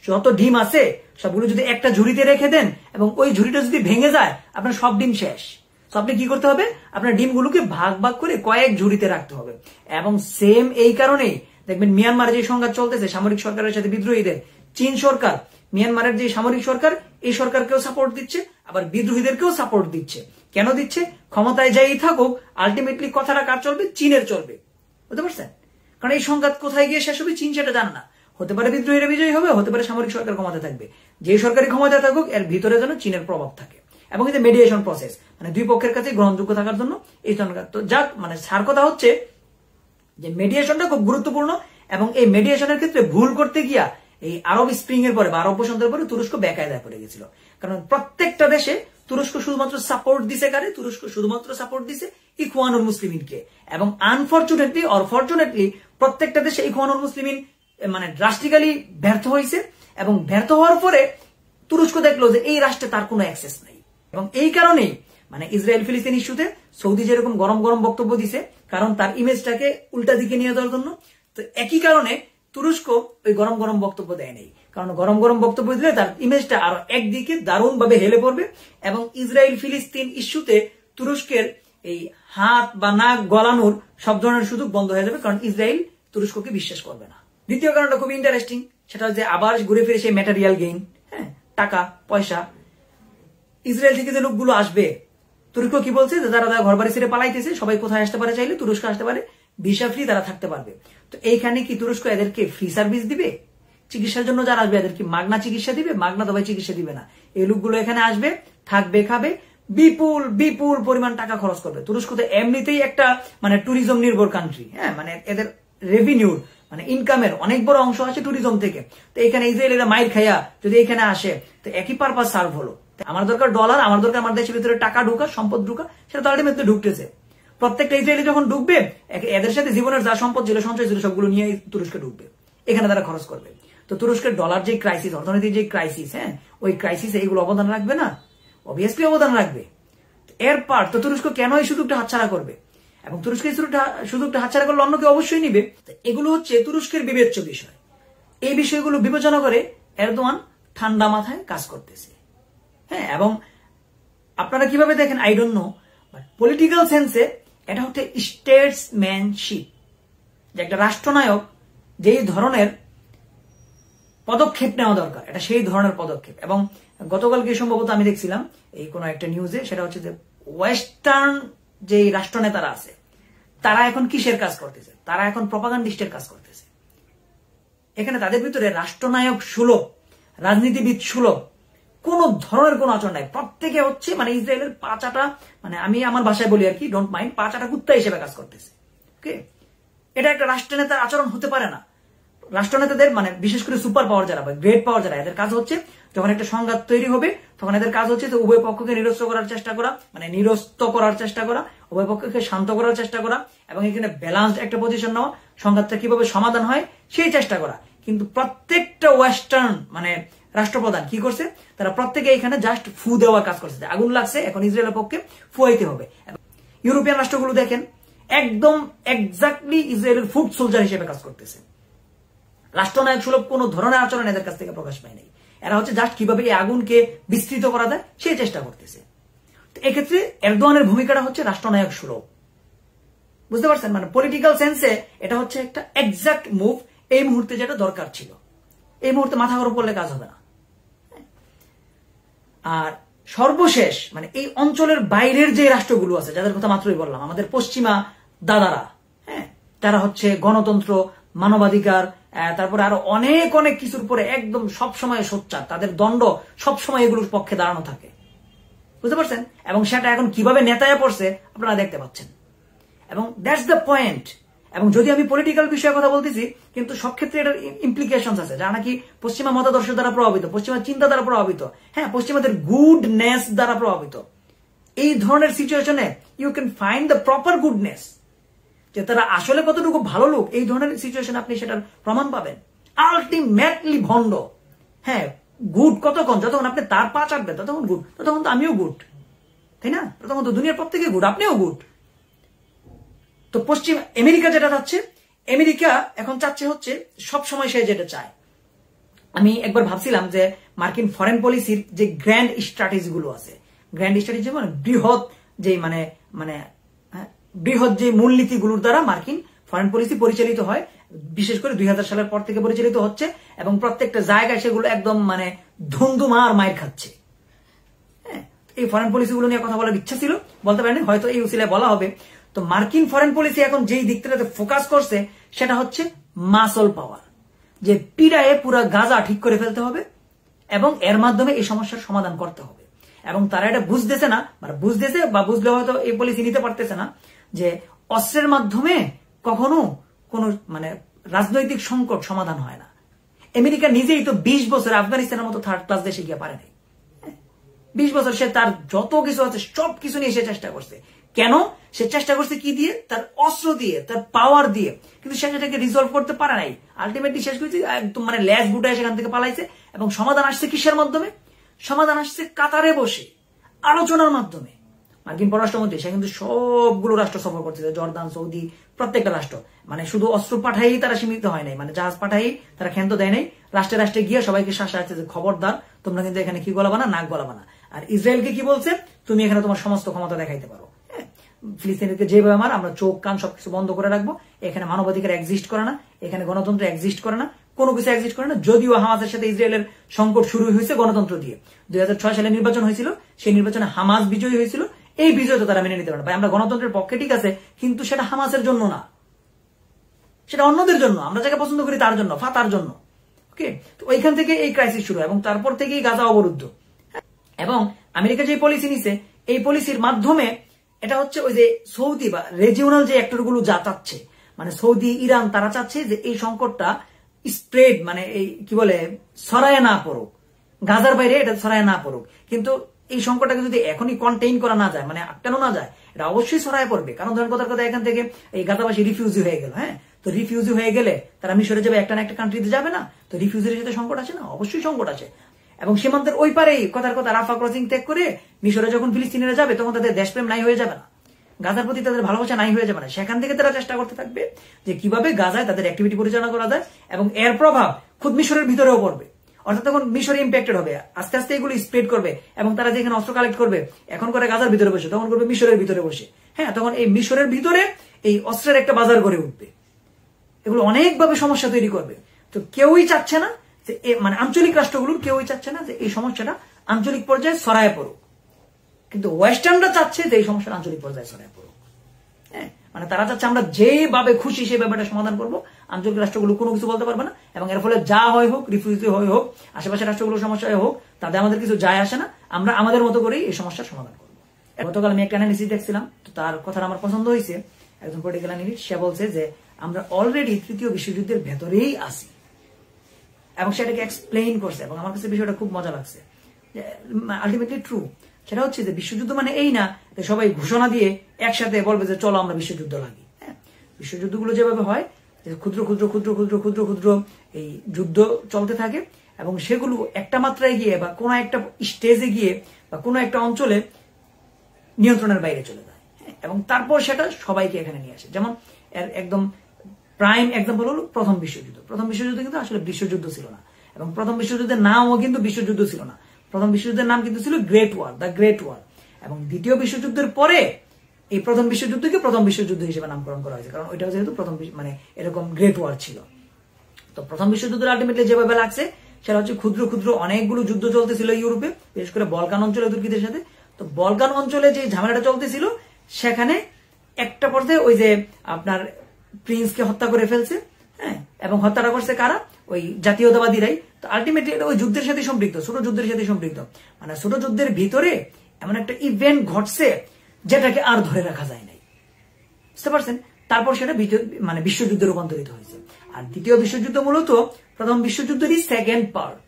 যত ডিম আছে সবগুলো যদি একটা ঝুড়িতে রেখে দেন এবং ওই ঝুড়িটা যদি ভেঙে যায় আপনার সব ডিম শেষ তো আপনি কি করতে হবে আপনার ডিমগুলোকে ভাগ ভাগ করে কয়েক ঝুড়িতে রাখতে হবে এবং সেম এই কারণেই দেখবেন মিয়ানমারে যে সংঘাত চলতেছে সামরিক সরকারের সাথে বিদ্রোহীদের চীন সরকার মিয়ানমারের যে সামরিক সরকার এই সরকারকেও সাপোর্ট দিচ্ছে আবার বিদ্রোহীদেরকেও সাপোর্ট দিচ্ছে কেন দিচ্ছে ক্ষমতায় যাই থাকুক আলটিমেটলি কথাটা কার চলবে চীনের চলবে বুঝতে পারছেন কারণ এই সংঘাত কোথায় গিয়ে শেষ হবে চীন সেটা জান না হতে পারে বিদ্রোহীরা বিজয়ী হবে হতে পারে সামরিক সরকার ক্ষমতা থাকবে যে সরকারি ক্ষমতা থাকুক এর ভিতরে যেন চীনের প্রভাব থাকে এবং এতে মেডিয়েশন প্রসেস মানে দুই পক্ষের কাছে গ্রহণযোগ্য থাকার জন্য এই সংঘাত তো যাক মানে সার কথা হচ্ছে যে মেডিয়েশনটা খুব গুরুত্বপূর্ণ এবং এই মেডিয়েশনের ক্ষেত্রে ভুল করতে গিয়া এই আরব স্প্রিং এর পরে বা আরব বসন্তের পরে তুরস্ক বেকায়দায় পড়ে গেছিল কারণ প্রত্যেকটা দেশে তুরস্ক শুধুমাত্র সাপোর্ট দিছে কারে তুরস্ক শুধুমাত্র সাপোর্ট দিছে ইকুয়ানুল মুসলিমিনকে এবং আনফর্চুনেটলি অর প্রত্যেকটা দেশে ইকুয়ানুল মুসলিমিন মানে ড্রাস্টিক্যালি ব্যর্থ হয়েছে এবং ব্যর্থ হওয়ার পরে তুরস্ক দেখলো যে এই রাষ্ট্রে তার কোনো অ্যাক্সেস নাই এবং এই কারণেই মানে ইসরায়েল ফিলিস্তিন ইস্যুতে সৌদি যেরকম গরম গরম বক্তব্য দিছে কারণ তার ইমেজটাকে উল্টা দিকে নিয়ে যাওয়ার জন্য তো একই কারণে তুরস্ক ওই গরম গরম বক্তব্য দেয় নেই কারণ গরম গরম বক্তব্য দিলে তার ইমেজটা আরো একদিকে দারুণ ভাবে হেলে পড়বে এবং ইসরায়েল ফিলিস্তিন ইস্যুতে তুরস্কের এই হাত বা নাক গলানোর সব ধরনের সুযোগ বন্ধ হয়ে যাবে কারণ ইসরায়েল তুরস্ককে বিশ্বাস করবে না দ্বিতীয় কারণটা খুব ইন্টারেস্টিং সেটা হচ্ছে আবার ঘুরে ফিরে সেই ম্যাটেরিয়াল গেইন হ্যাঁ টাকা পয়সা ইসরায়েল থেকে যে লোকগুলো আসবে তুরস্ক কি বলছে যে যারা ঘর বাড়ি ছেড়ে পালাইতেছে সবাই কোথায় আসতে পারে চাইলে তুরস্ক আসতে পারে ভিসা ফ্রি তারা থাকতে পারবে তো এইখানে কি তুরস্ক এদেরকে ফ্রি সার্ভিস দিবে চিকিৎসার জন্য যারা আসবে এদেরকে মাগনা চিকিৎসা দিবে মাগনা দবাই চিকিৎসা দিবে না এই লোকগুলো এখানে আসবে থাকবে খাবে বিপুল বিপুল পরিমাণ টাকা খরচ করবে তুরস্ক তো এমনিতেই একটা মানে ট্যুরিজম নির্ভর কান্ট্রি হ্যাঁ মানে এদের রেভিনিউর মানে ইনকামের অনেক বড় অংশ আছে ট্যুরিজম থেকে তো এখানে ইসরায়েলেরা মাইর খাইয়া যদি এখানে আসে তো একই পারপাস সার্ভ হলো আমার দরকার ডলার আমার দরকার আমার দেশের ভিতরে টাকা ঢুকা সম্পদ ঢুকা সেটা তো আলটিমেটলি ঢুকতেছে প্রত্যেকটা ইসরায়েলি যখন ঢুকবে এদের সাথে জীবনের যা সম্পদ ছিল সঞ্চয় ছিল সবগুলো নিয়ে তুরস্কে ঢুকবে এখানে তারা খরচ করবে তো তুরস্কের ডলার যে ক্রাইসিস অর্থনৈতিক যে ক্রাইসিস হ্যাঁ ওই ক্রাইসিস এইগুলো অবদান রাখবে না অবভিয়াসলি অবদান রাখবে এর পার তো তুরস্ক কেন এই সুযোগটা হাতছাড়া করবে এবং তুরস্কের সুযোগটা হাতছাড়া করলে অন্যকে অবশ্যই নিবে এগুলো হচ্ছে তুরস্কের বিবেচ্য বিষয় এই বিষয়গুলো বিবেচনা করে এরদোয়ান ঠান্ডা মাথায় কাজ করতেছে হ্যাঁ এবং আপনারা কিভাবে দেখেন I don't know but political সেন্সে এটা হচ্ছে স্টেটসম্যানশিপ যে একটা রাষ্ট্রনায়ক যেই ধরনের পদক্ষেপ নেওয়া দরকার এটা সেই ধরনের পদক্ষেপ এবং গতকালকে সম্ভবত আমি দেখছিলাম এই কোন একটা নিউজে সেটা হচ্ছে যে ওয়েস্টার্ন যে রাষ্ট্রনেতারা আছে তারা এখন কিসের কাজ করতেছে তারা এখন প্রপাগান্ডিস্টের কাজ করতেছে এখানে তাদের ভিতরে রাষ্ট্রনায়ক সুলভ রাজনীতিবিদ সুলভ কোন ধরনের কোন আচরণ নাই প্রত্যেকে হচ্ছে মানে ইসরায়েলের পাঁচাটা মানে আমি আমার ভাষায় বলি আর কি ডোন্ট মাইন্ড পাঁচাটা কুত্তা হিসেবে কাজ করতেছে ওকে এটা একটা রাষ্ট্রনেতার আচরণ হতে পারে না রাষ্ট্রনেতাদের মানে বিশেষ করে সুপার পাওয়ার যারা বা গ্রেট পাওয়ার যারা এদের কাজ হচ্ছে যখন একটা সংঘাত তৈরি হবে তখন এদের কাজ হচ্ছে যে উভয় পক্ষকে নিরস্ত করার চেষ্টা করা মানে নিরস্ত করার চেষ্টা করা উভয় পক্ষকে শান্ত করার চেষ্টা করা এবং এখানে ব্যালান্সড একটা পজিশন নেওয়া সংঘাতটা কিভাবে সমাধান হয় সেই চেষ্টা করা কিন্তু প্রত্যেকটা ওয়েস্টার্ন মানে রাষ্ট্রপ্রধান কি করছে তারা প্রত্যেকে এখানে জাস্ট ফু দেওয়ার কাজ করছে আগুন লাগছে এখন ইসরায়েলের পক্ষে ফুয়াইতে হবে ইউরোপিয়ান রাষ্ট্রগুলো দেখেন একদম একজাক্টলি ইসরায়েলের ফুড সোলজার হিসেবে কাজ করতেছে রাষ্ট্রনায়ক সুলভ কোন ধরনের আচরণ এদের কাছ থেকে প্রকাশ পায় নাই এরা হচ্ছে জাস্ট কিভাবে এই আগুনকে বিস্তৃত করা যায় সেই চেষ্টা করতেছে এক্ষেত্রে এরদোয়ানের ভূমিকাটা হচ্ছে রাষ্ট্রনায়ক সুলভ বুঝতে পারছেন মানে পলিটিক্যাল সেন্সে এটা হচ্ছে একটা একজাক্ট মুভ এই মুহূর্তে যেটা দরকার ছিল এই মুহূর্তে মাথা গরম করলে কাজ হবে না আর সর্বশেষ মানে এই অঞ্চলের বাইরের যে রাষ্ট্রগুলো আছে যাদের কথা মাত্রই বললাম আমাদের পশ্চিমা দাদারা হ্যাঁ তারা হচ্ছে গণতন্ত্র মানবাধিকার তারপরে আরো অনেক অনেক কিছুর উপরে একদম সবসময় সোচ্চার তাদের দণ্ড সবসময় এগুলোর পক্ষে দাঁড়ানো থাকে বুঝতে পারছেন এবং সেটা এখন কিভাবে নেতায় পড়ছে আপনারা দেখতে পাচ্ছেন এবং দ্যাটস দ্য পয়েন্ট এবং যদি আমি পলিটিক্যাল বিষয়ে কথা বলতেছি কিন্তু সব ক্ষেত্রে এটার ইমপ্লিকেশন আছে যারা নাকি পশ্চিমা মতাদর্শ দ্বারা প্রভাবিত পশ্চিমা চিন্তা দ্বারা প্রভাবিত হ্যাঁ পশ্চিমাদের গুডনেস দ্বারা প্রভাবিত এই ধরনের সিচুয়েশনে you can find the proper goodness যে তারা আসলে কতটুকু ভালো লোক এই ধরনের সিচুয়েশনে আপনি সেটার প্রমাণ পাবেন আলটিমেটলি ভণ্ড হ্যাঁ গুড কতক্ষণ যতক্ষণ আপনি তার পা চাটবেন ততক্ষণ গুড ততক্ষণ তো আমিও গুড তাই না ততক্ষণ তো দুনিয়ার প্রত্যেকে গুড আপনিও গুড তো পশ্চিম আমেরিকা যেটা চাচ্ছে আমেরিকা এখন চাচ্ছে হচ্ছে সব সময় সে যেটা চায় আমি একবার ভাবছিলাম যে মার্কিন ফরেন পলিসির যে গ্র্যান্ড স্ট্র্যাটেজি গুলো আছে গ্র্যান্ড স্ট্র্যাটেজি মানে বৃহৎ যে মানে মানে হ্যাঁ, বৃহৎ যে মূলনীতিগুলোর দ্বারা মার্কিন ফরেন পলিসি পরিচালিত হয় বিশেষ করে দুই সালের পর থেকে পরিচালিত হচ্ছে এবং প্রত্যেকটা জায়গায় সেগুলো একদম মানে ধুমধুমার মায়ের খাচ্ছে হ্যাঁ, এই ফরেন পলিসি গুলো নিয়ে কথা বলার ইচ্ছা ছিল বলতে পারেন হয়তো এই উচিলায় বলা হবে তো মার্কিন ফরেন পলিসি এখন যেই দিকটাতে ফোকাস করছে সেটা হচ্ছে মাসল পাওয়ার যে পিড়ায়ে পুরো গাজা ঠিক করে ফেলতে হবে এবং এর মাধ্যমে এই সমস্যার সমাধান করতে হবে এবং তারা এটা বুঝতেছে না বা মানে বুঝতেছে বা বুঝলে হয়তো এই পলিসি নিতে পারতেছে না যে অস্ত্রের মাধ্যমে কখনো কোন মানে রাজনৈতিক সংকট সমাধান হয় না আমেরিকা নিজেই তো বিশ বছর আফগানিস্তানের মতো থার্ড ক্লাস দেশে গিয়ে পারে নাই হ্যাঁ, বিশ বছর সে তার যত কিছু আছে সব কিছু নিয়ে সে চেষ্টা করছে কেন সে চেষ্টা করছে কি দিয়ে তার অস্ত্র দিয়ে তার পাওয়ার দিয়ে কিন্তু সে সেটাকে রিজলভ করতে পারে নাই আলটিমেটলি শেষ করেছে একদম মানে ল্যাস গুটায় সেখান থেকে পালাইছে এবং সমাধান আসছে কিসের মাধ্যমে সমাধান আসছে কাতারে বসে আলোচনার মাধ্যমে মার্কিন পররাষ্ট্রমন্ত্রী সে কিন্তু সবগুলো রাষ্ট্র সফর করছে জর্দান সৌদি প্রত্যেকটা রাষ্ট্র মানে শুধু অস্ত্র পাঠাই তারা সীমিত হয় নাই মানে জাহাজ পাঠাই তারা খেন্ত দেয় নাই রাষ্ট্রে রাষ্ট্রে গিয়ে সবাইকে শাসা আছে যে খবরদার তোমরা কিন্তু এখানে কি গলাবানা নাক গলাবানা আর ইসরায়েলকে কি বলছে তুমি এখানে তোমার সমস্ত ক্ষমতা দেখাইতে পারো ফিলিস্তিনিতে যেভাবে আমার আমরা চোখ কান সবকিছু বন্ধ করে রাখবো এখানে মানবাধিকার এক্সিস্ট করে না এখানে গণতন্ত্র এক্সিস্ট করে না কোনো কিছু এক্সিস্ট করে না যদিও হামাজের সাথে ইসরায়েলের সংকট শুরু হয়েছে গণতন্ত্র দিয়ে দুই সালে নির্বাচন হয়েছিল সেই নির্বাচনে হামাজ বিজয়ী হয়েছিল এই বিজয় তো তারা মেনে নিতে পারে ভাই আমরা গণতন্ত্রের পক্ষে ঠিক আছে কিন্তু সেটা হামাসের জন্য না সেটা অন্যদের জন্য আমরা যাকে পছন্দ করি তার জন্য ফাতার জন্য ওকে তো ওইখান থেকে এই ক্রাইসিস শুরু এবং তারপর থেকেই গাজা অবরুদ্ধ এবং আমেরিকা যে পলিসি নিছে এই পলিসির মাধ্যমে এটা হচ্ছে ওই যে সৌদি বা রেজিওনাল যে অ্যাক্টরগুলো যা চাচ্ছে মানে সৌদি ইরান তারা চাচ্ছে যে এই সংকটটা স্প্রেড মানে এই কি বলে সরায় না পড়ুক গাঁজার বাইরে এটা সরায় না পড়ুক কিন্তু এই সংকটটাকে যদি এখনই কন্টেইন করা না যায় মানে আটকানো না যায় এটা অবশ্যই সরায় পড়বে কারণ ধরেন কথার কথা এখান থেকে এই গাজাবাসী রিফিউজি হয়ে গেল হ্যাঁ তো রিফিউজি হয়ে গেলে তারা মিশরে যাবে একটা না একটা কান্ট্রিতে যাবে না তো রিফিউজির সাথে সংকট আছে না অবশ্যই সংকট আছে এবং সীমান্তের ওই পারে কথার কথা রাফা ক্রসিং ত্যাগ করে মিশরে যখন ফিলিস্তিনিরা যাবে তখন তাদের দেশপ্রেম নাই হয়ে যাবে না গাজার প্রতি তাদের ভালোবাসা নাই হয়ে যাবে না সেখান থেকে তারা চেষ্টা করতে থাকবে যে কিভাবে গাজায় তাদের অ্যাক্টিভিটি পরিচালনা করা যায় এবং এর প্রভাব খুব মিশরের ভিতরেও পড়বে অর্থাৎ তখন মিশরে ইম্প্যাক্টেড হবে আস্তে আস্তে এগুলো স্প্রেড করবে এবং তারা যেখানে অস্ত্র কালেক্ট করবে এখন করে গাজার ভিতরে বসে তখন করবে মিশরের ভিতরে বসে হ্যাঁ তখন এই মিশরের ভিতরে এই অস্ত্রের একটা বাজার গড়ে উঠবে এগুলো অনেকভাবে সমস্যা তৈরি করবে তো কেউই চাচ্ছে না মানে আঞ্চলিক রাষ্ট্রগুলোর কেউই চাচ্ছে না যে এই সমস্যাটা আঞ্চলিক পর্যায়ে সরায় পড়ুক কিন্তু ওয়েস্টার্নরা চাচ্ছে যে এই সমস্যাটা আঞ্চলিক পর্যায়ে সরায় পড়ুক হ্যাঁ? মানে তারা চাচ্ছে আমরা যেভাবে খুশি সেই ব্যাপারটা সমাধান করবো আঞ্চলিক রাষ্ট্রগুলো কোনো কিছু বলতে পারবে না এবং এর ফলে যা হয় হোক রিফিউজি হয় হোক আশেপাশের রাষ্ট্রগুলোর সমস্যা হোক তাতে আমাদের কিছু যায় আসে না আমরা আমাদের মতো করেই এই সমস্যার সমাধান করবো গতকাল আমি একটা অ্যানালিসিস দেখছিলাম তো তার কথাটা আমার পছন্দ হয়েছে একজন পলিটিক্যাল অ্যানালিস্ট সে বলছে যে আমরা অলরেডি তৃতীয় বিশ্বযুদ্ধের ভেতরেই আসি এবং সেটাকে এক্সপ্লেইন করছে এবং আমার কাছে বিষয়টা খুব মজা লাগছে আলটিমেটলি ট্রু সেটা হচ্ছে যে বিশ্বযুদ্ধ মানে এই না যে সবাই ঘোষণা দিয়ে একসাথে বলবে যে চলো আমরা বিশ্বযুদ্ধ লাগি হ্যাঁ বিশ্বযুদ্ধগুলো যেভাবে হয় ক্ষুদ্র ক্ষুদ্র ক্ষুদ্র ক্ষুদ্র ক্ষুদ্র ক্ষুদ্র এই যুদ্ধ চলতে থাকে এবং সেগুলো একটা মাত্রায় গিয়ে বা কোনো একটা স্টেজে গিয়ে বা কোনো একটা অঞ্চলে নিয়ন্ত্রণের বাইরে চলে যায় হ্যাঁ, এবং তারপর সেটা সবাইকে এখানে নিয়ে আসে যেমন একদম প্রাইম এক্সাম্পল হলো প্রথম বিশ্বযুদ্ধ প্রথম বিশ্বযুদ্ধ কিন্তু আসলে বিশ্বযুদ্ধ ছিল না এবং প্রথম বিশ্বযুদ্ধের নামও কিন্তু বিশ্বযুদ্ধ ছিল না প্রথম বিশ্বযুদ্ধের নাম কিন্তু ছিল great war the great war এবং দ্বিতীয় বিশ্বযুদ্ধের পরে এই প্রথম বিশ্বযুদ্ধকে প্রথম বিশ্বযুদ্ধ হিসেবে নামকরণ করা হয়েছে কারণ ওইটা যেহেতু প্রথম মানে এরকম গ্রেট ওয়ার ছিল তো প্রথম বিশ্বযুদ্ধের আলটিমেটলি যেভাবে লাগছে সেটা হচ্ছে ক্ষুদ্র ক্ষুদ্র অনেকগুলো যুদ্ধ চলতেছিল ইউরোপে বিশেষ করে বলকান অঞ্চলে তুর্কিদের সাথে তো বলকান অঞ্চলে যে ঝামেলাটা চলতেছিল সেখানে একটা পর্যায়ে ওই যে আপনার প্রিন্সকে হত্যা করে ফেলছে হ্যাঁ এবং হত্যাটা করছে কারা ওই জাতীয়তাবাদীরাই তো আলটিমেটলি এটা ওই যুদ্ধের সাথে সম্পৃক্ত ছোট যুদ্ধের সাথে সম্পৃক্ত মানে ছোট যুদ্ধের ভিতরে এমন একটা ইভেন্ট ঘটছে যেটাকে আর ধরে রাখা যায় নাই বুঝতে পারছেন তারপর সেটা মানে বিশ্বযুদ্ধে রূপান্তরিত হয়েছে আর দ্বিতীয় বিশ্বযুদ্ধ মূলত প্রথম বিশ্বযুদ্ধেরই সেকেন্ড হ্যাঁ? পার্ট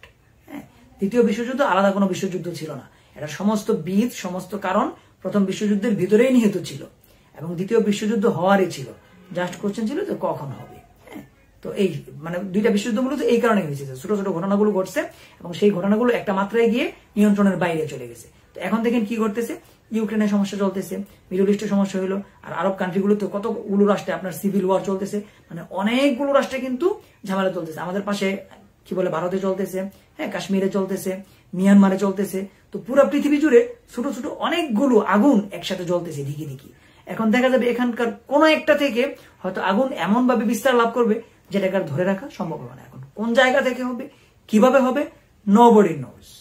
দ্বিতীয় বিশ্বযুদ্ধ আলাদা কোনো বিশ্বযুদ্ধ ছিল না এটা সমস্ত বিধ সমস্ত কারণ প্রথম বিশ্বযুদ্ধের ভিতরেই নিহিত ছিল এবং দ্বিতীয় বিশ্বযুদ্ধ হওয়ারই ছিল জাস্ট কোশ্চেন ছিল যে কখন হবে হ্যাঁ? তো এই মানে দুইটা বিশ্বযুদ্ধ মূলত এই কারণে হয়েছে ছোট ছোট ঘটনাগুলো ঘটছে এবং সেই ঘটনাগুলো একটা মাত্রায় গিয়ে নিয়ন্ত্রণের বাইরে চলে গেছে তো এখন দেখেন কি করতেছে ইউক্রেনের সমস্যা চলতেছে মিডল ইস্টের সমস্যা হলো আর আরব কান্ট্রিগুলোতে কতগুলো রাষ্ট্রে আপনার সিভিল ওয়ার চলতেছে মানে অনেকগুলো রাষ্ট্রে কিন্তু ঝামেলা চলতেছে আমাদের পাশে কি বলে ভারতে চলতেছে হ্যাঁ কাশ্মীরে চলতেছে মিয়ানমারে চলতেছে তো পুরো পৃথিবী জুড়ে ছোট ছোট অনেকগুলো আগুন একসাথে জ্বলতেছে ঢিকি ঢিকি এখন দেখা যাবে এখানকার কোনো একটা থেকে হয়তো আগুন এমনভাবে বিস্তার লাভ করবে যেটাকে আর ধরে রাখা সম্ভব হবে না এখন কোন জায়গা থেকে হবে কিভাবে হবে নো বডি নোজ